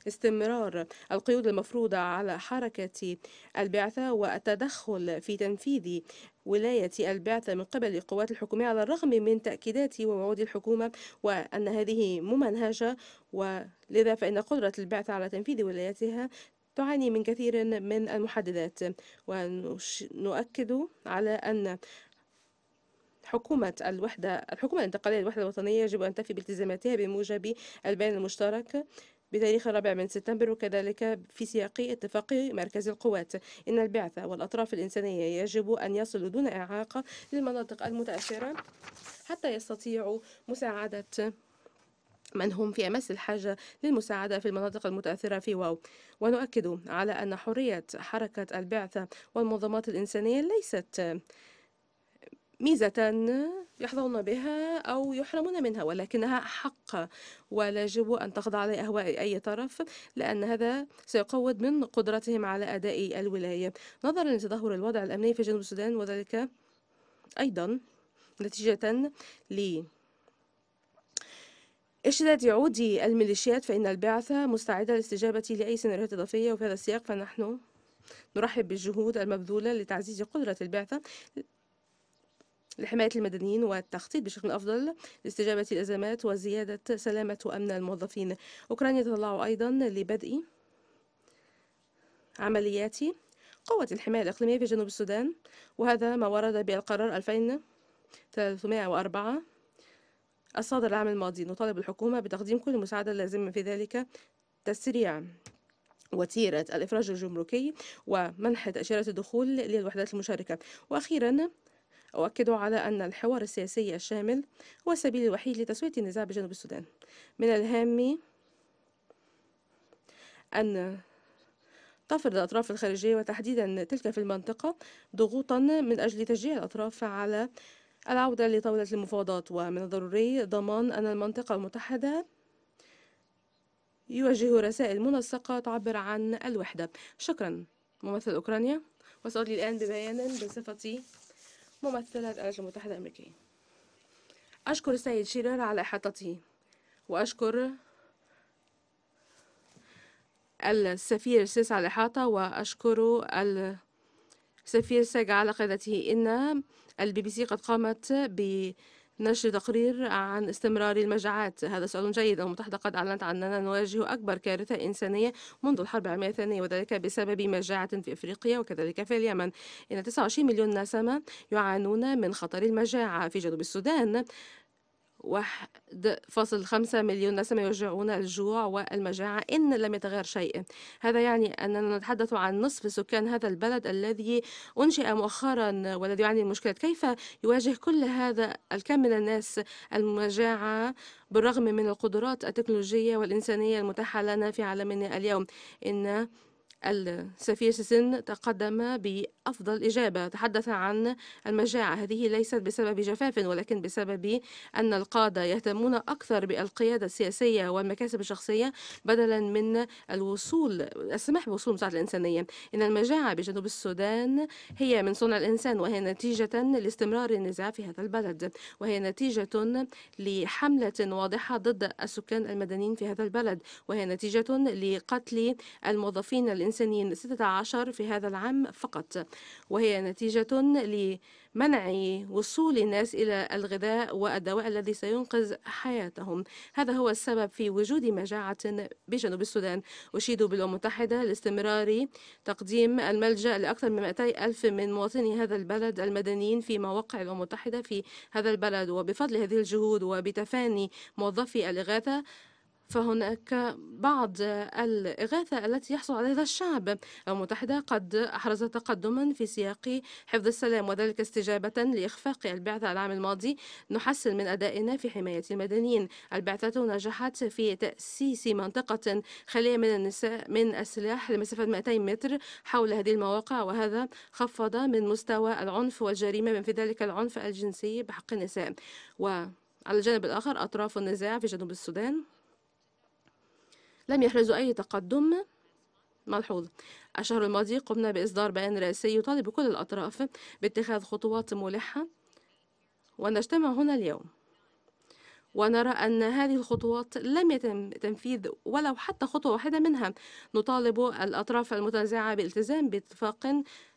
D: استمرار القيود المفروضة على حركة البعثة والتدخل في تنفيذ ولاية البعثة من قبل القوات الحكومية على الرغم من تأكيدات ووعود الحكومة وأن هذه ممنهجة ولذا فإن قدرة البعثة على تنفيذ ولايتها تعاني من كثير من المحددات ونؤكد على أن حكومة الوحدة الحكومة الانتقالية للوحدة الوطنية يجب أن تفي بالتزاماتها بموجب البيان المشترك بتاريخ الرابع من سبتمبر وكذلك في سياق اتفاق مركز القوات إن البعثة والأطراف الإنسانية يجب أن يصلوا دون إعاقة للمناطق المتأثرة حتى يستطيعوا مساعدة من هم في أمس الحاجة للمساعدة في المناطق المتأثرة في واو ونؤكد على أن حرية حركة البعثة والمنظمات الإنسانية ليست ميزة يحظون بها أو يحرمون منها ولكنها حق ولا يجب أن تخضع لأهواء أي طرف لأن هذا سيقود من قدرتهم على أداء الولاية نظرا لتدهور الوضع الأمني في جنوب السودان وذلك أيضا نتيجة ل اشتداد عود الميليشيات فإن البعثة مستعدة للاستجابة لأي سيناريوهات إضافية وفي هذا السياق فنحن نرحب بالجهود المبذولة لتعزيز قدرة البعثة لحماية المدنيين والتخطيط بشكل أفضل لاستجابة الأزمات وزيادة سلامة وأمن الموظفين أوكرانيا تتطلع أيضا لبدء عمليات قوة الحماية الإقليمية في جنوب السودان وهذا ما ورد بالقرار 2304 الصادر العام الماضي نطالب الحكومة بتقديم كل المساعدة اللازمة في ذلك تسريع وتيرة الإفراج الجمركي ومنح تأشيرات الدخول للوحدات المشاركة وأخيرا أؤكد على أن الحوار السياسي الشامل هو السبيل الوحيد لتسوية النزاع بجنوب السودان من الهام أن تفرض الأطراف الخارجية وتحديدا تلك في المنطقة ضغوطا من أجل تشجيع الأطراف على العودة لطاولة المفاوضات ومن الضروري ضمان أن المنطقة المتحدة يوجه رسائل منسقة تعبر عن الوحدة شكرا ممثل أوكرانيا وسألي الآن ببيانا بصفتي ممثلة الولايات المتحدة الأمريكية أشكر السيد شيرر على إحاطته وأشكر السفير سيس على الإحاطة وأشكر السفير ساج على قيادته إن البي بي سي قد قامت ب نشر تقرير عن استمرار المجاعات هذا سؤال جيد الأمم المتحدة قد أعلنت أننا نواجه أكبر كارثة إنسانية منذ الحرب العالمية الثانية وذلك بسبب مجاعة في إفريقيا وكذلك في اليمن إن 29 مليون نسمة يعانون من خطر المجاعة في جنوب السودان 1.5 مليون نسمة يرجعون الجوع والمجاعة إن لم يتغير شيء هذا يعني أننا نتحدث عن نصف سكان هذا البلد الذي أنشئ مؤخرا والذي يعاني المشكلة كيف يواجه كل هذا الكم من الناس المجاعة بالرغم من القدرات التكنولوجية والإنسانية المتاحة لنا في عالمنا اليوم إن السفير سيسن تقدم بأفضل إجابة تحدث عن المجاعة هذه ليست بسبب جفاف ولكن بسبب أن القادة يهتمون أكثر بالقيادة السياسية والمكاسب الشخصية بدلا من الوصول السماح بوصول المساعدة الإنسانية إن المجاعة بجنوب السودان هي من صنع الإنسان وهي نتيجة لاستمرار النزاع في هذا البلد وهي نتيجة لحملة واضحة ضد السكان المدنيين في هذا البلد وهي نتيجة لقتل الموظفين الإنسانيين الإنسانيين 16 في هذا العام فقط وهي نتيجة لمنع وصول الناس إلى الغذاء والدواء الذي سينقذ حياتهم هذا هو السبب في وجود مجاعة بجنوب السودان أشيد بالأمم المتحدة لاستمرار تقديم الملجأ لأكثر من 200 ألف من مواطني هذا البلد المدنيين في مواقع الأمم المتحدة في هذا البلد وبفضل هذه الجهود وبتفاني موظفي الإغاثة فهناك بعض الإغاثة التي يحصل عليها الشعب الأمم المتحدة قد أحرزت تقدما في سياق حفظ السلام وذلك استجابة لإخفاق البعثة العام الماضي نحسن من أدائنا في حماية المدنيين البعثة نجحت في تأسيس منطقة خالية من النساء من السلاح لمسافة 200 متر حول هذه المواقع وهذا خفض من مستوى العنف والجريمة من في ذلك العنف الجنسي بحق النساء وعلى الجانب الآخر أطراف النزاع في جنوب السودان لم يحرزوا أي تقدم ملحوظ الشهر الماضي قمنا بإصدار بيان رئاسي يطالب كل الأطراف باتخاذ خطوات ملحة ونجتمع هنا اليوم ونرى أن هذه الخطوات لم يتم تنفيذ ولو حتى خطوة واحدة منها نطالب الأطراف المتنازعة بالالتزام باتفاق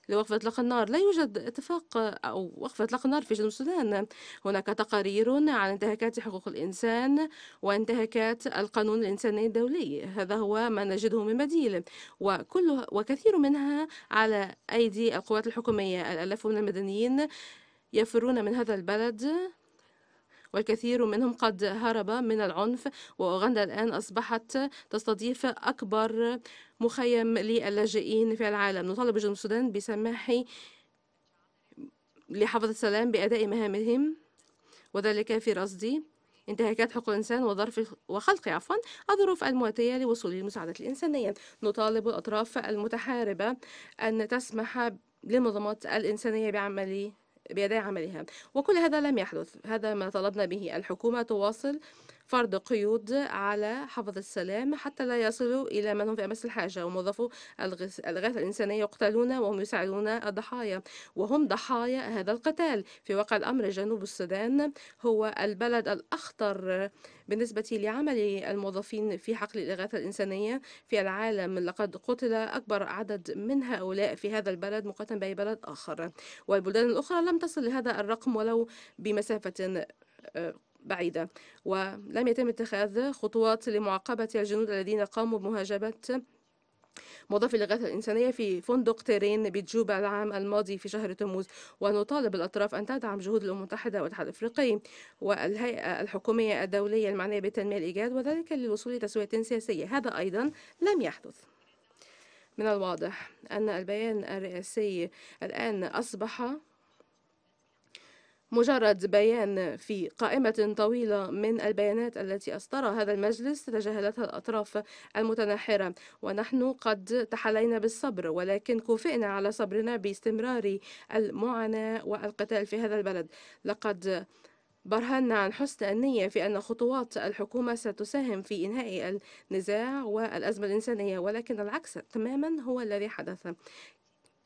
D: لوقف إطلاق النار لا يوجد اتفاق أو وقف إطلاق النار في جنوب السودان هناك تقارير عن انتهاكات حقوق الإنسان وانتهاكات القانون الإنساني الدولي هذا هو ما نجده من بديل وكل وكثير منها على أيدي القوات الحكومية الألاف من المدنيين يفرون من هذا البلد والكثير منهم قد هرب من العنف وأوغندا الآن أصبحت تستضيف أكبر مخيم للاجئين في العالم نطالب جنوب السودان بسماح لحفظ السلام بأداء مهامهم وذلك في رصد انتهاكات حقوق الإنسان وظرف وخلق عفوا الظروف المواتية لوصول المساعدات الإنسانية نطالب الأطراف المتحاربة أن تسمح للمنظمات الإنسانية بعمل بيدي عملها وكل هذا لم يحدث هذا ما طلبنا به الحكومة تواصل فرض قيود على حفظ السلام حتى لا يصلوا إلى من هم في أمس الحاجة وموظفو الغاثة الإنسانية يقتلون وهم يساعدون الضحايا وهم ضحايا هذا القتال في واقع الأمر جنوب السودان هو البلد الأخطر بالنسبة لعمل الموظفين في حقل الإغاثة الإنسانية في العالم لقد قتل أكبر عدد من هؤلاء في هذا البلد مقارنة بأي بلد آخر والبلدان الأخرى لم تصل لهذا الرقم ولو بمسافة آه، بعيدة ولم يتم اتخاذ خطوات لمعاقبة الجنود الذين قاموا بمهاجمة موظفي اللغات الإنسانية في فندق تيرين بجوبا العام الماضي في شهر تموز ونطالب الأطراف أن تدعم جهود الأمم المتحدة والاتحاد الأفريقي والهيئة الحكومية الدولية المعنية بالتنمية الإيجاد وذلك للوصول لتسوية سياسية هذا أيضا لم يحدث من الواضح أن البيان الرئاسي الآن أصبح مجرد بيان في قائمة طويلة من البيانات التي أصدرها هذا المجلس تجاهلتها الأطراف المتناحرة ونحن قد تحلينا بالصبر ولكن كوفئنا على صبرنا باستمرار المعاناة والقتال في هذا البلد لقد برهنا عن حسن النية في أن خطوات الحكومة ستساهم في إنهاء النزاع والأزمة الإنسانية ولكن العكس تماما هو الذي حدث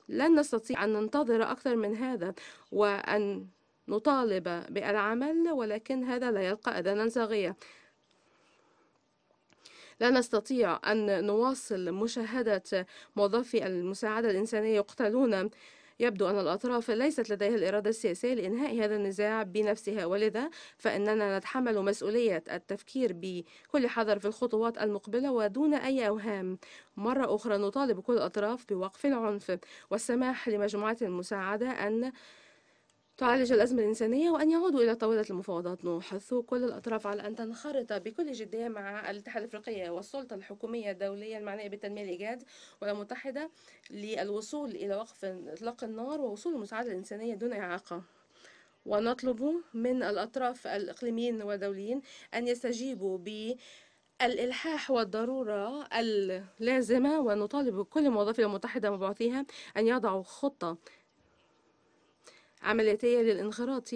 D: لن نستطيع أن ننتظر أكثر من هذا وأن نطالب بالعمل ولكن هذا لا يلقى أذانا صاغية لا نستطيع أن نواصل مشاهدة موظفي المساعدة الإنسانية يقتلون يبدو أن الأطراف ليست لديها الإرادة السياسية لإنهاء هذا النزاع بنفسها ولذا فإننا نتحمل مسؤولية التفكير بكل حذر في الخطوات المقبلة ودون أي أوهام مرة أخرى نطالب كل الأطراف بوقف العنف والسماح لمجموعات المساعدة أن تعالج الأزمة الإنسانية وأن يعودوا إلى طاولة المفاوضات نحث كل الأطراف على أن تنخرط بكل جدية مع الاتحاد الأفريقي والسلطة الحكومية الدولية المعنية بالتنمية الإيجاد والمتحدة للوصول إلى وقف إطلاق النار ووصول المساعدة الإنسانية دون إعاقة ونطلب من الأطراف الإقليميين والدوليين أن يستجيبوا ب الإلحاح والضرورة اللازمة ونطالب كل موظفي المتحدة ومبعوثيها أن يضعوا خطة عملياتية للانخراط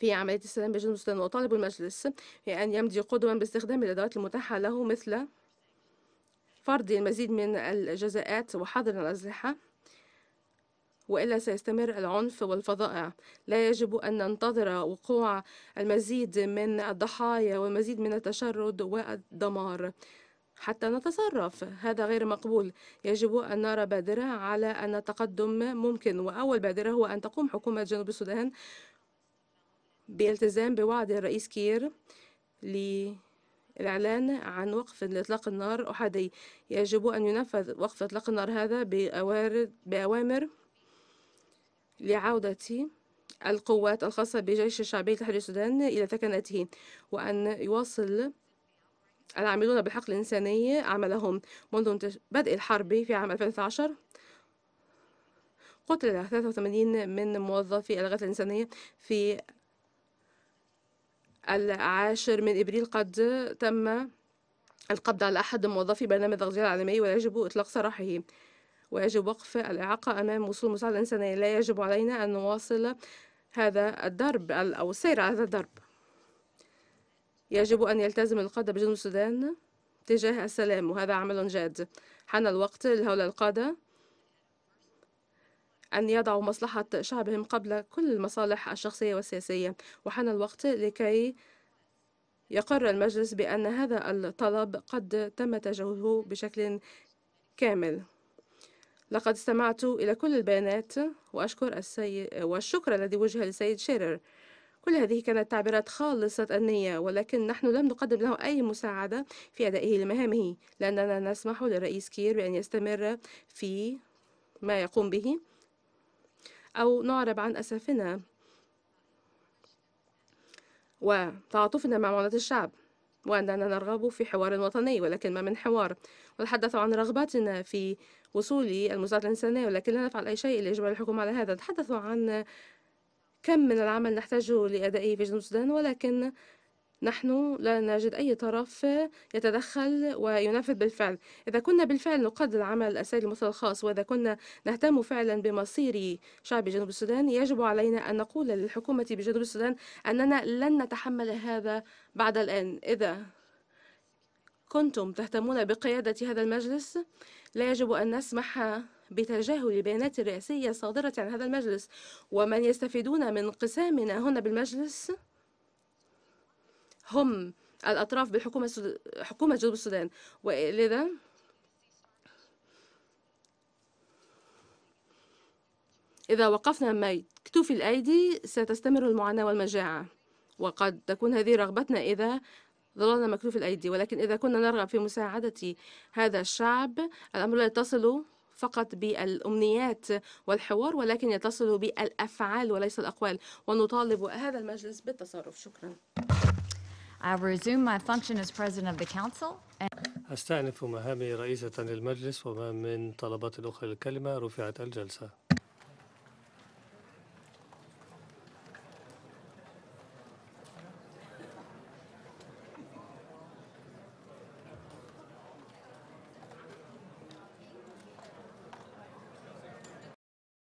D: في عملية السلام بجانب السودان وطالب المجلس بأن يمضي قدما باستخدام الأدوات المتاحة له مثل فرض المزيد من الجزاءات وحظر الأسلحة وإلا سيستمر العنف والفظائع لا يجب أن ننتظر وقوع المزيد من الضحايا والمزيد من التشرد والدمار حتى نتصرف هذا غير مقبول يجب أن نرى بادرة على أن التقدم ممكن وأول بادرة هو أن تقوم حكومة جنوب السودان بالتزام بوعد الرئيس كير للإعلان عن وقف لإطلاق النار أحادي يجب أن ينفذ وقف إطلاق النار هذا بأوامر لعودة القوات الخاصة بجيش الشعبي تحرير السودان إلى ثكنته وأن يواصل العاملون بالحق الإنساني عملهم منذ بدء الحرب في عام 2012 قتل 83 من موظفي الغاثة الإنسانية في العاشر من إبريل قد تم القبض على أحد موظفي برنامج التغذية العالمي ويجب إطلاق سراحه ويجب وقف الإعاقة أمام وصول المساعدة الإنسانية لا يجب علينا أن نواصل هذا الدرب أو السير على هذا الدرب يجب أن يلتزم القادة بجنوب السودان تجاه السلام وهذا عمل جاد حان الوقت لهؤلاء القادة أن يضعوا مصلحة شعبهم قبل كل المصالح الشخصية والسياسية وحان الوقت لكي يقر المجلس بأن هذا الطلب قد تم تجاهله بشكل كامل لقد استمعت إلى كل البيانات وأشكر السيد والشكر الذي وجه للسيد شيرر كل هذه كانت تعبيرات خالصة النية ولكن نحن لم نقدم له أي مساعدة في أدائه لمهامه لأننا نسمح للرئيس كير بأن يستمر في ما يقوم به أو نعرب عن أسفنا وتعاطفنا مع معاناة الشعب وأننا نرغب في حوار وطني ولكن ما من حوار ونتحدث عن رغباتنا في وصول المساعدة الإنسانية ولكن لا نفعل أي شيء لإجبار الحكومة على هذا نتحدث عن كم من العمل نحتاجه لأدائه في جنوب السودان ولكن نحن لا نجد أي طرف يتدخل وينفذ بالفعل إذا كنا بالفعل نقدر العمل الأساسي المثل الخاص وإذا كنا نهتم فعلا بمصير شعب جنوب السودان يجب علينا أن نقول للحكومة بجنوب السودان أننا لن نتحمل هذا بعد الآن إذا كنتم تهتمون بقيادة هذا المجلس لا يجب أن نسمح بتجاهل البيانات الرئاسية الصادرة عن هذا المجلس ومن يستفيدون من انقسامنا هنا بالمجلس هم الأطراف بالحكومة حكومة جنوب السودان ولذا إذا وقفنا مكتوف الأيدي ستستمر المعاناة والمجاعة وقد تكون هذه رغبتنا إذا ظللنا مكتوف الأيدي ولكن إذا كنا نرغب في مساعدة هذا الشعب الأمر لا يتصل فقط بالأمنيات والحوار ولكن يتصل بالأفعال وليس الأقوال ونطالب هذا المجلس
C: بالتصرف شكرا I
A: resume my function as
C: president of the council.
A: أستأنف مهامي رئيسة للمجلس وما من طلبات أخرى للكلمة رفعت الجلسة